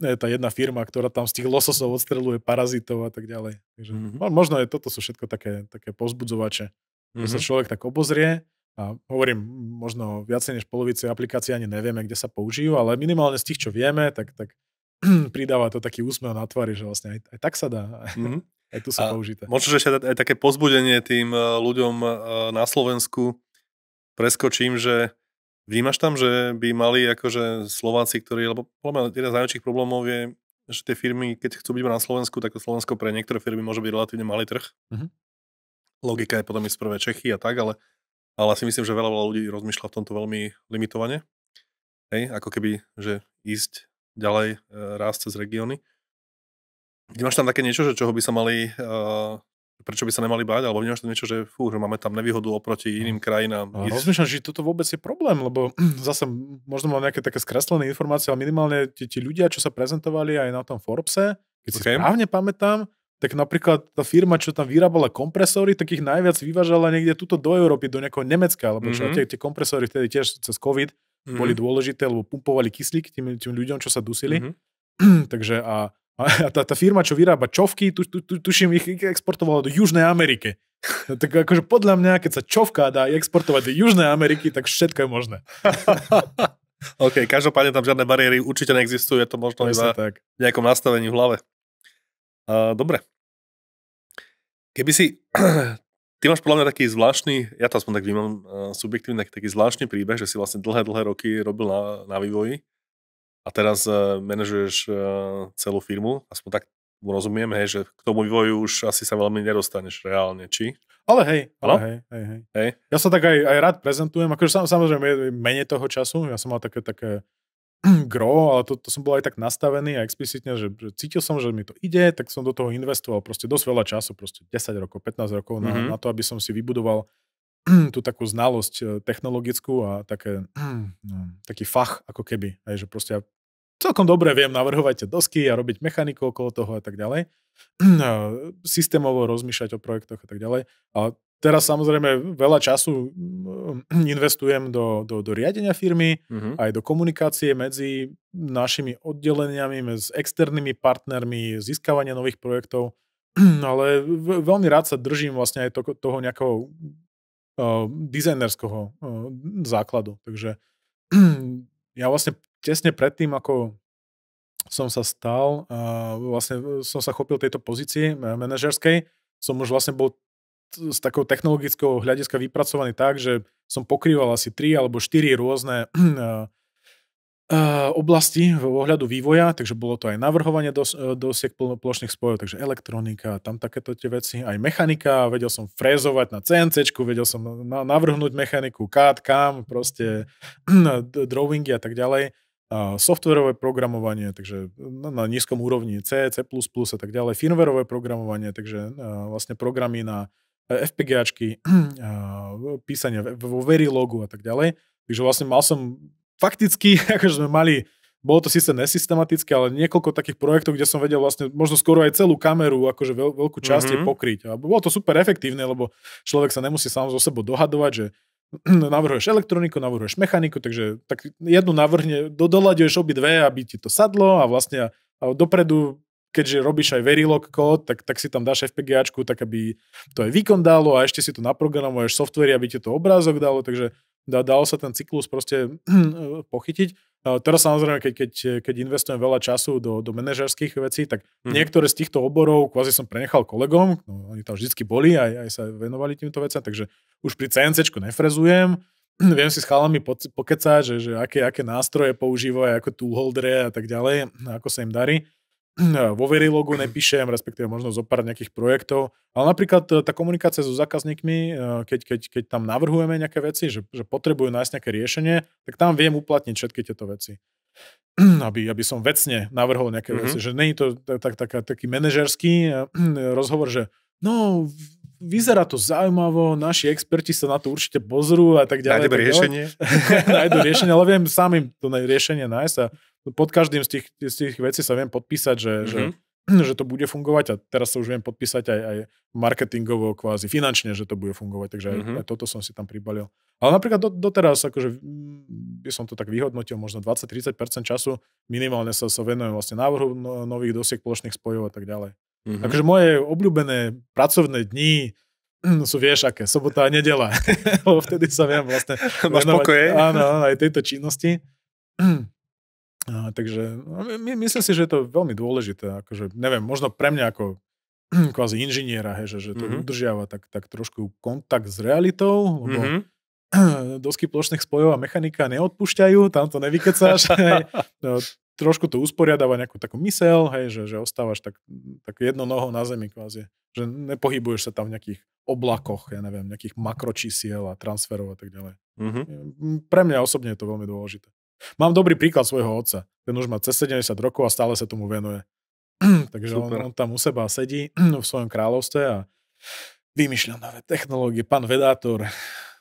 A: tá jedna firma, ktorá tam z tých lososov odstreluje parazitov a tak ďalej. Takže, mm-hmm. No, možno je toto sú všetko také, také pozbudzovače. Mm-hmm. sa človek tak obozrie a hovorím, možno viacej než polovice aplikácií ani nevieme, kde sa použijú, ale minimálne z tých, čo vieme, tak, tak *clears throat* pridáva to taký úsmev na tvári, že vlastne aj, aj tak sa dá. Mm-hmm. *laughs* Aj tu sa použité.
B: Možno, že aj také pozbudenie tým eh, ľuďom eh, na Slovensku preskočím, že Vnímaš tam, že by mali akože Slováci, ktorí, lebo podľa jeden z najväčších problémov je, že tie firmy, keď chcú byť na Slovensku, tak Slovensko pre niektoré firmy môže byť relatívne malý trh. Mm-hmm. Logika je potom ísť prvé Čechy a tak, ale, ale si myslím, že veľa, veľa ľudí rozmýšľa v tomto veľmi limitovane. Hej, ako keby, že ísť ďalej e, rásť cez regióny. Vnímaš tam také niečo, že čoho by sa mali, e, prečo by sa nemali báť, alebo vnímaš to niečo, že fú, že máme tam nevýhodu oproti hm. iným krajinám. No, rozmýšľam, že
A: toto vôbec je problém, lebo *clears throat* zase možno mám nejaké také skreslené informácie, ale minimálne tí, tí ľudia, čo sa prezentovali aj na tom Forbese, keď okay. si správne pamätám, tak napríklad tá firma, čo tam vyrábala kompresory, tak ich najviac vyvážala niekde tuto do Európy, do nejakého Nemecka, alebo mm-hmm. čo, mhm. tie, tie kompresory vtedy tiež cez COVID mm-hmm. boli mhm. dôležité, lebo pumpovali kyslík tým, tým ľuďom, čo sa dusili. Mm-hmm. *clears throat* Takže a a *laughs* tá, tá firma, čo vyrába čovky, tu, tu, tu, tuším, ich exportovala do Južnej Amerike. *laughs* tak akože podľa mňa, keď sa čovka dá exportovať do Južnej Ameriky, tak všetko je možné. *laughs*
B: OK, každopádne tam žiadne bariéry určite neexistujú, je to možno iba tak. v nejakom nastavení v hlave. Uh, dobre. Keby si... *clears throat* Ty máš podľa mňa taký zvláštny, ja to aspoň tak vnímam uh, eh, subjektívne, taký, taký zvláštny príbeh, že si vlastne dlhé, dlhé roky robil na, na vývoji a teraz uh, manažuješ uh, celú firmu, aspoň tak rozumiem, hej, že k tomu vývoju už asi sa veľmi nedostaneš reálne, či?
A: Ale hej, ale hej, hej, hej, hej. Ja sa tak aj, aj rád prezentujem, akože sam, samozrejme menej toho času, ja som mal také, také *clears throat* gro, ale to, to som bol aj tak nastavený a explicitne, že, že cítil som, že mi to ide, tak som do toho investoval proste dosť veľa času, proste 10 rokov, 15 rokov na, mm-hmm. na to, aby som si vybudoval *clears throat* tú takú znalosť eh, technologickú a také, *clears throat* no, taký fach ako keby. Aj, že proste ja celkom dobre viem navrhovať tie dosky a robiť mechaniku okolo toho a tak ďalej. *clears throat* Systémovo rozmýšľať o projektoch a tak ďalej. A teraz samozrejme veľa času mm, investujem do, do, do riadenia firmy, mm-hmm. aj do komunikácie medzi našimi oddeleniami, s externými partnermi, získavania nových projektov, *clears throat* ale veľmi rád sa držím vlastne aj toho, toho nejakého uh, dizajnerského uh, základu. Takže *clears throat* ja vlastne tesne predtým, ako som sa stal, uh, vlastne e, som sa chopil tejto pozície e, manažerskej, som už vlastne bol z takého technologického hľadiska vypracovaný tak, že som pokrýval asi tri alebo štyri rôzne uh, *clears throat* oblasti v ohľadu vývoja, takže bolo to aj navrhovanie dos- dosiek plošných spojov, takže elektronika, tam takéto tie veci, aj mechanika, vedel som frézovať na CNC, vedel som na- navrhnúť mechaniku, CAD, CAM, proste *clears throat* drawingy a tak ďalej a softverové programovanie, takže na, na nízkom úrovni C, C++ a tak ďalej, firmwareové programovanie, takže e, vlastne programy na e, FPGAčky, *clears throat* písanie vo Verilogu a tak ďalej. Takže vlastne mal som fakticky, *laughs* akože sme mali, bolo to síce nesystematické, ale niekoľko takých projektov, kde som vedel vlastne možno skoro aj celú kameru, akože veľ, veľkú časť mm-hmm. pokryť. A bolo to super efektívne, lebo človek sa nemusí sám so sebou dohadovať, že No, navrhuješ elektroniku, navrhuješ mechaniku, takže tak jednu navrhne, doľaďuješ obi dve, aby ti to sadlo a vlastne a dopredu, keďže robíš aj Verilog kód, tak, tak si tam dáš FPGAčku, tak aby to aj výkon dalo a ešte si to naprogramuješ softvery, aby ti to obrázok dalo, takže dá, dalo sa ten cyklus proste *clears throat* pochytiť. Eh, teraz samozrejme, keď, keď, keď investujem veľa času do, do manažerských vecí, tak mm-hmm. niektoré z týchto oborov kvázi som prenechal kolegom, no, oni tam vždycky boli a aj sa venovali týmto veciam, takže už pri CNC nefrezujem, *clears throat* viem si s chalami po, pokecať, že, že aké, aké nástroje používajú, ako toolholdere a tak ďalej, ako sa im darí. *clears throat* vo Verilogu nepíšem, respektíve možno zo pár nejakých projektov, ale napríklad e, tá komunikácia so zákazníkmi, e, keď, keď, keď tam navrhujeme nejaké veci, že, že potrebujú nájsť nejaké riešenie, tak tam viem uplatniť všetky tieto veci. *clears throat* Aby, aby som vecne navrhol nejaké mm-hmm. veci, že není to tak, tak, taký manažerský e, rozhovor, že no, vyzerá to zaujímavo, naši experti sa na to určite pozrú a tak ďalej. Nájdu riešenie. *laughs* Nájdu riešenie, ale viem samým to riešenie nájsť a No, pod každým z tých, z tých vecí sa viem podpísať, že, mm-hmm. že mhm. *clears throat* že to bude fungovať a teraz sa už viem podpísať aj, aj marketingovo, kvázi finančne, že to bude fungovať, takže aj, mm-hmm. aj toto som si tam pribalil. Ale napríklad do, doteraz, akože by som to tak vyhodnotil, možno 20-30% času minimálne sa, sa venujem vlastne návrhu no, nových dosiek plošných spojov a tak ďalej.
C: Mm-hmm. Takže
A: moje obľúbené pracovné dni *clears throat* sú vieš aké, sobota a nedela, *laughs* lebo vtedy sa viem vlastne *laughs* Máš venovať, pokoje? áno, aj tejto činnosti. *clears throat* A, takže no, my, myslím si, že je to veľmi dôležité. Akože, neviem, možno pre mňa ako *clears throat* kvázi inžiniera, he, že, že to mm-hmm. udržiava tak, tak trošku kontakt s realitou, lebo mm-hmm *clears throat* dosky plošných spojov a mechanika neodpúšťajú, tam to nevykecáš. *laughs* hej. No, trošku to usporiadáva nejakú takú mysel, hej, že, že ostávaš tak, tak jedno noho na zemi kvázi. Že nepohybuješ sa tam v nejakých oblakoch, ja neviem, nejakých makročísiel a transferov a tak ďalej. Mm-hmm. Pre mňa osobne je to veľmi dôležité. Mám dobrý príklad svojho otca. Ten už má cez 70 rokov a stále sa tomu venuje.
C: *clears throat* Takže on, on
A: tam u seba sedí *clears throat* v svojom kráľovstve a vymýšľa nové technológie, pán vedátor.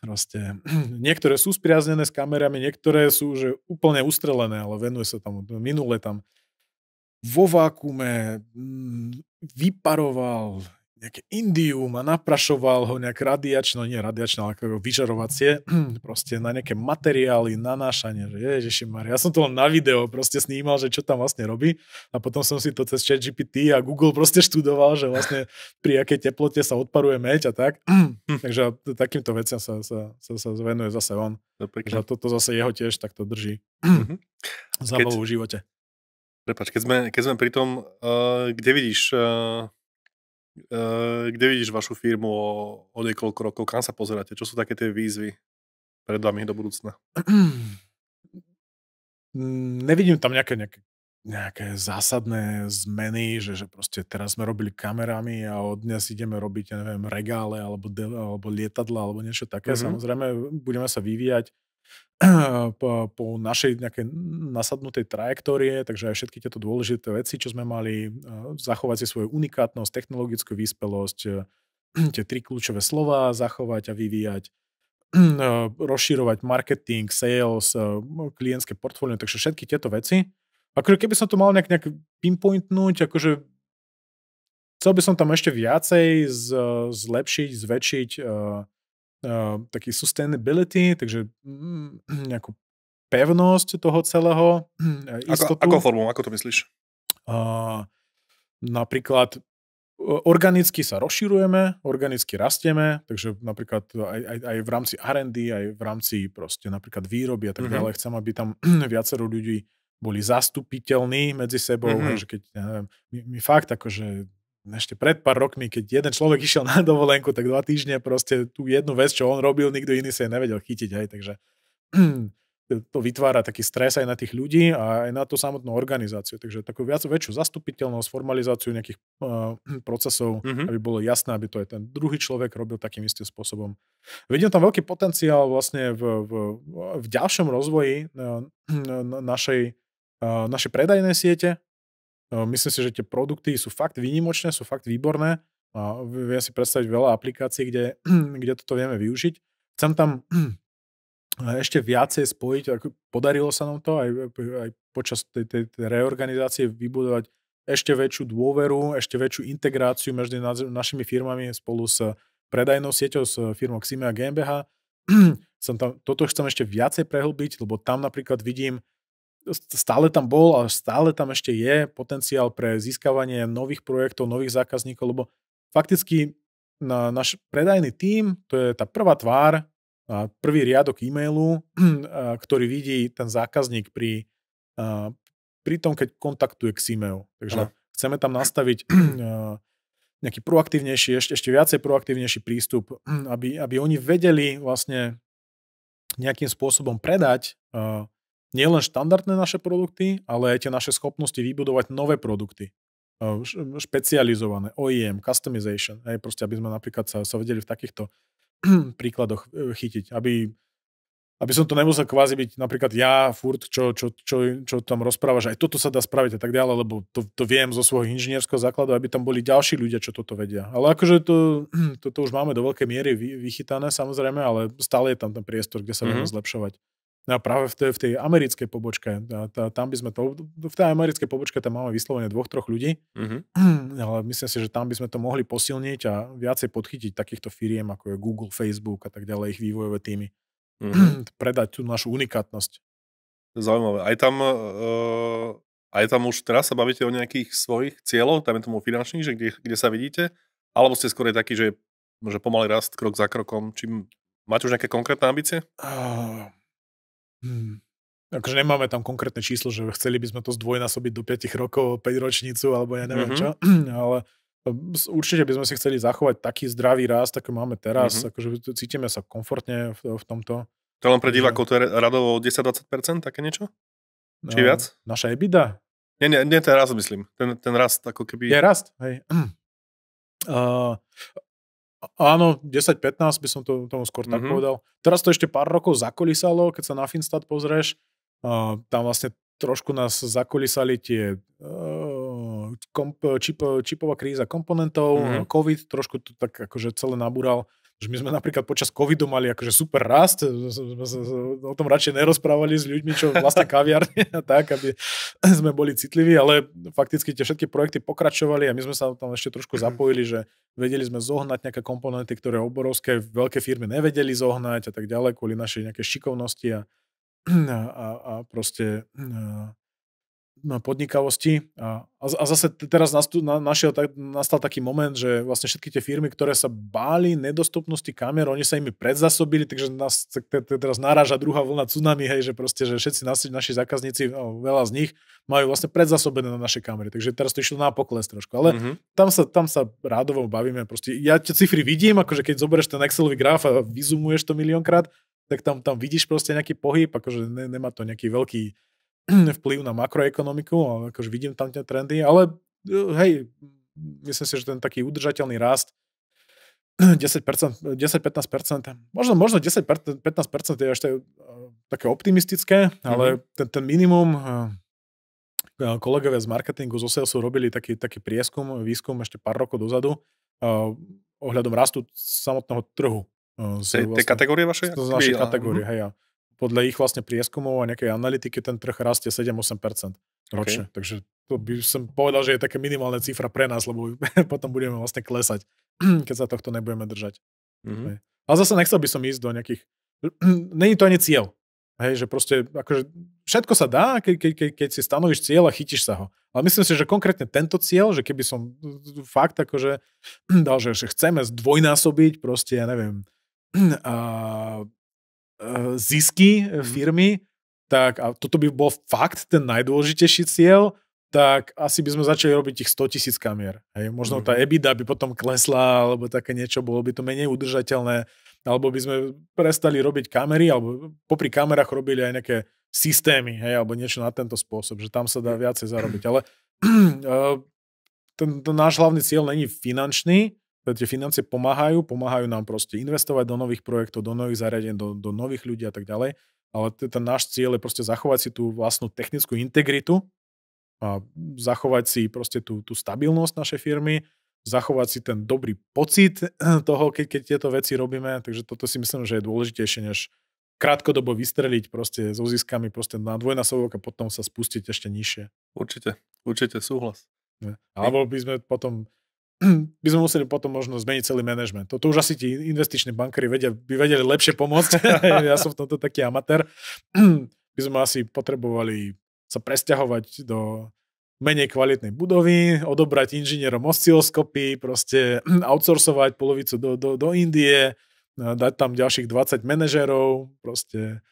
A: Proste. *clears throat* Niektoré sú spriaznené s kamerami, niektoré sú že úplne ustrelené, ale venuje sa tam no, Minule tam vo vákume mm, vyparoval nejaké indium a naprašoval ho nejak radiačno, nie radiačno, ale ako vyžarovacie, *clears throat* proste na nejaké materiály, nanášanie, že ježiši Mar, ja som to len na video proste snímal, že čo tam vlastne robí a potom som si to cez chat GPT a Google proste študoval, že vlastne pri akej teplote sa odparuje meď a tak. *clears throat* Takže takýmto veciam sa, sa, sa, sa zvenuje zase on. To no, Takže toto zase jeho tiež takto drží. Mhm. *clears throat* Zábavu v živote. Prepač,
B: keď sme, keď sme pri tom, uh, kde vidíš uh Eh, kde vidíš vašu firmu o, o niekoľko rokov? Kam sa pozeráte? Čo sú také tie výzvy pred vami do budúcna?
A: *clears throat* Mm, nevidím tam nejaké, nejaké, nejaké zásadné zmeny, že, že proste teraz sme robili kamerami a od dnes ideme robiť, ja neviem, regále alebo, de, alebo lietadla alebo niečo také. Mm-hmm. Samozrejme, budeme sa vyvíjať *clears throat* po, po našej nejakej nasadnutej trajektórie, takže aj všetky tieto dôležité veci, čo sme mali, eh, zachovať si svoju unikátnosť, technologickú vyspelosť, eh, *clears throat* tie tri kľúčové slova zachovať a vyvíjať, *clears throat* eh, rozširovať marketing, sales, klientské portfólio, takže všetky tieto veci. Akože keby som to mal nejak, nejak pinpointnúť, akože chcel by som tam ešte viacej z, zlepšiť, zväčšiť uh, Ehm, taký sustainability, takže mm, *clears throat* nejakú pevnosť toho celého, *clears throat* istotu. Ako, ako formou, ako to myslíš? Uh, napríklad organicky sa rozširujeme, organicky rastieme, takže napríklad aj, aj, aj v rámci R&D, aj v rámci proste napríklad výroby a tak mm-hmm. ďalej, chcem, aby tam *clears throat* viacero ľudí boli zastupiteľní medzi sebou, mm-hmm. že keď ja neviem, my, my fakt akože ešte pred pár rokmi, keď jeden človek *laughs* išiel na dovolenku, tak dva týždne proste tú jednu vec, čo on robil, nikto iný sa jej nevedel chytiť. Hej, takže *clears throat* to vytvára taký stres aj na tých ľudí a aj na tú samotnú organizáciu. Takže takú viac väčšiu zastupiteľnosť, formalizáciu nejakých uh, *clears throat* procesov, mm-hmm. aby bolo jasné, aby to aj ten druhý človek robil takým istým spôsobom. Vidím tam veľký potenciál vlastne v, v, v ďalšom rozvoji uh, *clears throat* našej, uh, našej predajnej siete, E, myslím si, že tie produkty sú fakt výnimočné, sú fakt výborné. Viem si predstaviť veľa aplikácií, kde, *clears throat* kde toto vieme využiť. Chcem tam *clears throat* ešte viacej spojiť, ako podarilo sa nám to aj, aj počas tej, tej, tej reorganizácie vybudovať ešte väčšiu dôveru, ešte väčšiu integráciu medzi našimi firmami spolu s predajnou sieťou, s firmou Xime a GmbH. Som *clears throat* tam, toto chcem ešte viacej prehlbiť, lebo tam napríklad vidím stále tam bol a stále tam ešte je potenciál pre získavanie nových projektov, nových zákazníkov, lebo fakticky na náš predajný tím, to je tá prvá tvár, prvý riadok e-mailu, *clears throat* ktorý vidí ten zákazník pri, pri tom, keď kontaktuje k e-mail. Takže Aha. chceme tam nastaviť *clears throat* nejaký proaktívnejší, ešte, ešte viacej proaktívnejší prístup, aby, aby oni vedeli vlastne nejakým spôsobom predať nielen štandardné naše produkty, ale aj tie naše schopnosti vybudovať nové produkty špecializované, OEM, customization, aj proste, aby sme napríklad sa, sa vedeli v takýchto *clears throat* príkladoch e, chytiť, aby aby som to nemusel kvázi byť napríklad ja, furt, čo, čo, čo, čo tam rozprávaš, aj toto sa dá spraviť a tak ďalej, lebo to, to viem zo svojho inžinierského základu, aby tam boli ďalší ľudia, čo toto vedia. Ale akože to, *clears throat* to, to už máme do veľkej miery vychytané samozrejme, ale stále je tam ten priestor, kde sa mm-hmm. vieme mhm. zlepšovať. No a práve v tej, v tej americkej pobočke, tá, tam by sme to, v tej americkej pobočke tam máme vyslovene dvoch, troch ľudí, mm-hmm. *clears throat* ale myslím si, že tam by sme to mohli posilniť a viacej podchytiť takýchto firiem, ako je Google, Facebook a tak ďalej, ich vývojové týmy. Mm-hmm. *clears throat* Predať tú našu unikátnosť.
B: Zaujímavé. Aj tam, uh, aj tam už teraz sa bavíte o nejakých svojich cieľoch, tam je tomu finančných, že kde, kde sa vidíte, alebo ste skôr taký, že, že pomaly rast krok za krokom, čím máte už nejaké konkrétne ambície?
A: Uh Hmm. Akože nemáme tam konkrétne číslo, že chceli by sme to zdvojnásobiť do 5 rokov, 5 ročnicu, alebo ja neviem mm-hmm. čo, *clears throat* ale e, určite by sme si chceli zachovať taký zdravý rast, ako máme teraz, mm-hmm. akože cítime sa komfortne v, v tomto.
B: To len pre divákov, to je radovo 10-20%, také niečo? Či no, viac?
A: Naša EBITDA?
B: Nie, nie, nie, ten rast myslím. Ten, ten rast ako keby... Je rast,
A: hej. Uh, *clears throat* Áno, 10-15 by som to, tomu skôr mm-hmm. tak mhm. povedal. Teraz to ešte pár rokov zakolisalo, keď sa na Finstat pozrieš. Uh, tam vlastne trošku nás zakolisali tie uh, komp, čip, čipová kríza komponentov, mm-hmm. COVID trošku to tak akože celé nabúral. Že my sme napríklad počas covidu mali akože super rast, o tom radšej nerozprávali s ľuďmi, čo vlastne kaviarne a tak, aby *laughs* sme boli citliví, ale fakticky tie všetky projekty pokračovali a my sme sa tam ešte trošku mhm. zapojili, že vedeli sme zohnať nejaké komponenty, ktoré obrovské veľké firmy nevedeli zohnať a tak ďalej kvôli našej nejakej šikovnosti a, *clears throat* a, a proste podnikavosti. A, a zase teraz nastu, na, našiel, tak, nastal taký moment, že vlastne všetky tie firmy, ktoré sa báli nedostupnosti kamer, oni sa im predzasobili, takže nás te, te, teraz naráža druhá vlna tsunami, hej, že proste, že všetci nasi, naši zákazníci, no, veľa z nich, majú vlastne predzasobené na naše kamery. Takže teraz to išlo na pokles trošku. Ale mm-hmm. tam, sa, tam sa rádovo bavíme. Proste, ja tie cifry vidím, akože keď zoberieš ten Excelový graf a vyzumuješ to miliónkrát, tak tam, tam vidíš proste nejaký pohyb, akože ne, nemá to nejaký veľký *clears throat* vplyv na makroekonomiku, akože vidím tam tie trendy, ale e, hej, myslím si, že ten taký udržateľný rast 10-15%, *clears throat* možno, možno 10-15% je ešte e, také optimistické, ale mm-hmm. ten, ten minimum e, kolegovia z marketingu zo salesu robili taký, taký prieskum, výskum ešte pár rokov dozadu ohľadom rastu samotného trhu. tej, vlastne, tej kategórie vašej? Z našej kategórie, mhm. hej podľa ich vlastne prieskumov a nejakej analytiky ten trh rastie 7-8% ročne. Okay. Takže to by som povedal, že je také minimálna cifra pre nás, lebo *laughs* potom budeme vlastne klesať, *clears throat* keď sa tohto nebudeme držať. Mm-hmm. Hej. Ale zase nechcel by som ísť do nejakých... *clears throat* Není to ani cieľ. Hej, že proste, akože všetko sa dá, ke, ke, ke, keď si stanovíš cieľ a chytíš sa ho. Ale myslím si, že konkrétne tento cieľ, že keby som fakt akože *clears throat* dal, že, že chceme zdvojnásobiť proste, ja neviem, a Eh, zisky eh, mhm. firmy, tak a toto by bol fakt ten najdôležitejší cieľ, tak asi by sme začali robiť tých 100 tisíc kamier. Hej. Možno mm. tá mhm. EBITDA by potom klesla, alebo také niečo, bolo by to menej udržateľné, alebo by sme prestali robiť kamery, alebo popri kamerách robili aj nejaké systémy, hej, alebo niečo na tento spôsob, že tam sa dá mm. viacej zarobiť. Ale *clears throat* eh, ten, ten náš hlavný cieľ není finančný, tie financie pomáhajú, pomáhajú nám proste investovať do nových projektov, do nových zariadení, do, do nových ľudí a tak ďalej, ale ten náš cieľ je proste zachovať si tú vlastnú technickú integritu a zachovať si proste tú, tú stabilnosť našej firmy, zachovať si ten dobrý pocit *clears throat* toho, keď, keď tieto veci robíme, takže toto si myslím, že je dôležitejšie, než krátkodobo vystreliť proste so ziskami proste na dvojnásobok a potom sa spustiť ešte nižšie. Určite, určite, súhlas. Ne? Alebo by sme potom Mm. by sme museli potom možno zmeniť celý manažment. To, už asi ti investiční bankery vedia, by vedeli lepšie pomôcť. *laughs* *laughs* ja som v tomto taký amatér. *clears throat* by sme asi potrebovali sa presťahovať do menej kvalitnej budovy, odobrať inžinierom osciloskopy, proste *clears throat* outsourcovať polovicu do, do, do Indie, eh, dať tam ďalších 20 manažerov, proste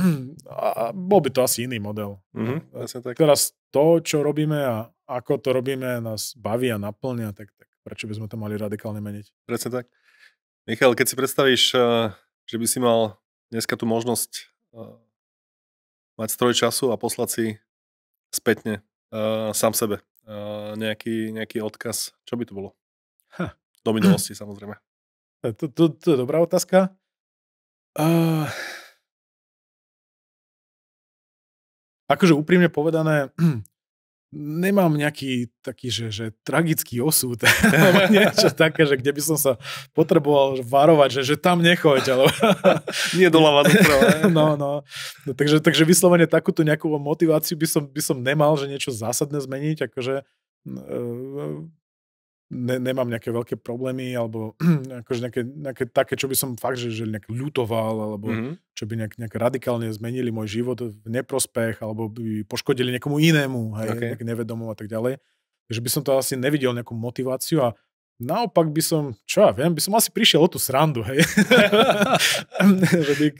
A: *clears throat* a bol by to asi iný model.
B: Mm-hmm, tak. Teraz
A: to, čo robíme a ako to robíme, nás baví a naplňa, tak, tak prečo by sme to mali radikálne meniť.
B: Presne tak. Michal, keď si predstavíš, eh, že by si mal dneska tú možnosť eh, mať stroj času a poslať si spätne eh, sám sebe nejaký, nejaký odkaz, čo by to bolo? Ha. Do minulosti samozrejme. To, to, to je dobrá otázka. Uh,
A: akože úprimne povedané, *clears throat* nemám nejaký taký, že, že tragický osud, *laughs* alebo niečo *laughs* také, že kde by som sa potreboval varovať, že, že tam nechoď, alebo... *laughs* Nie doľava, doprava. no, no. no takže, takže vyslovene takúto nejakú motiváciu by som, by som nemal, že niečo zásadné zmeniť, akože e, ne, nemám nejaké veľké problémy alebo *clears throat* akože nejaké, nejaké také, čo by som fakt, že, že nejak ľutoval alebo mm-hmm. čo by nejak, nejak radikálne zmenili môj život v neprospech alebo by poškodili niekomu inému, hej, okay. nejak nevedomo a tak ďalej. Takže by som to asi nevidel nejakú motiváciu a Naopak by som, čo ja viem, by som asi prišiel o tú srandu, hej. *laughs*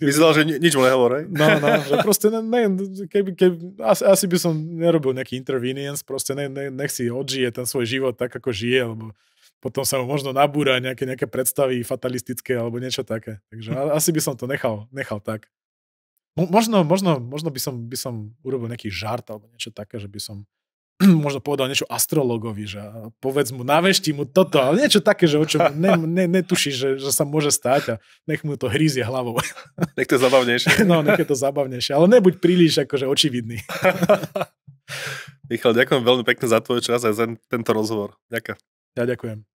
B: Myslel, že ni- nič mu nehovor, hej? No, no, že
A: proste ne, ne, keby, keby, asi, asi by som nerobil nejaký intervenience, proste ne, ne, nech si odžije ten svoj život tak, ako žije, lebo potom sa mu možno nabúra nejaké, nejaké predstavy fatalistické alebo niečo také. Takže asi by som to nechal, nechal tak. Mo, možno, možno, možno by, som, by som urobil nejaký žart alebo niečo také, že by som *clears throat* možno povedal niečo astrologovi, že povedz mu, navešti mu toto, ale niečo také, že o čom ne, ne, netuší, že, že sa môže stať a nech mu to hrízie hlavou.
B: *laughs* Nech to zabavnejšie. *laughs* No, nech je
A: to zabavnejšie, ale nebuď príliš akože očividný.
B: *laughs* Michal, ďakujem veľmi pekne za tvoj čas a za tento rozhovor. Ďakujem. Ja ďakujem.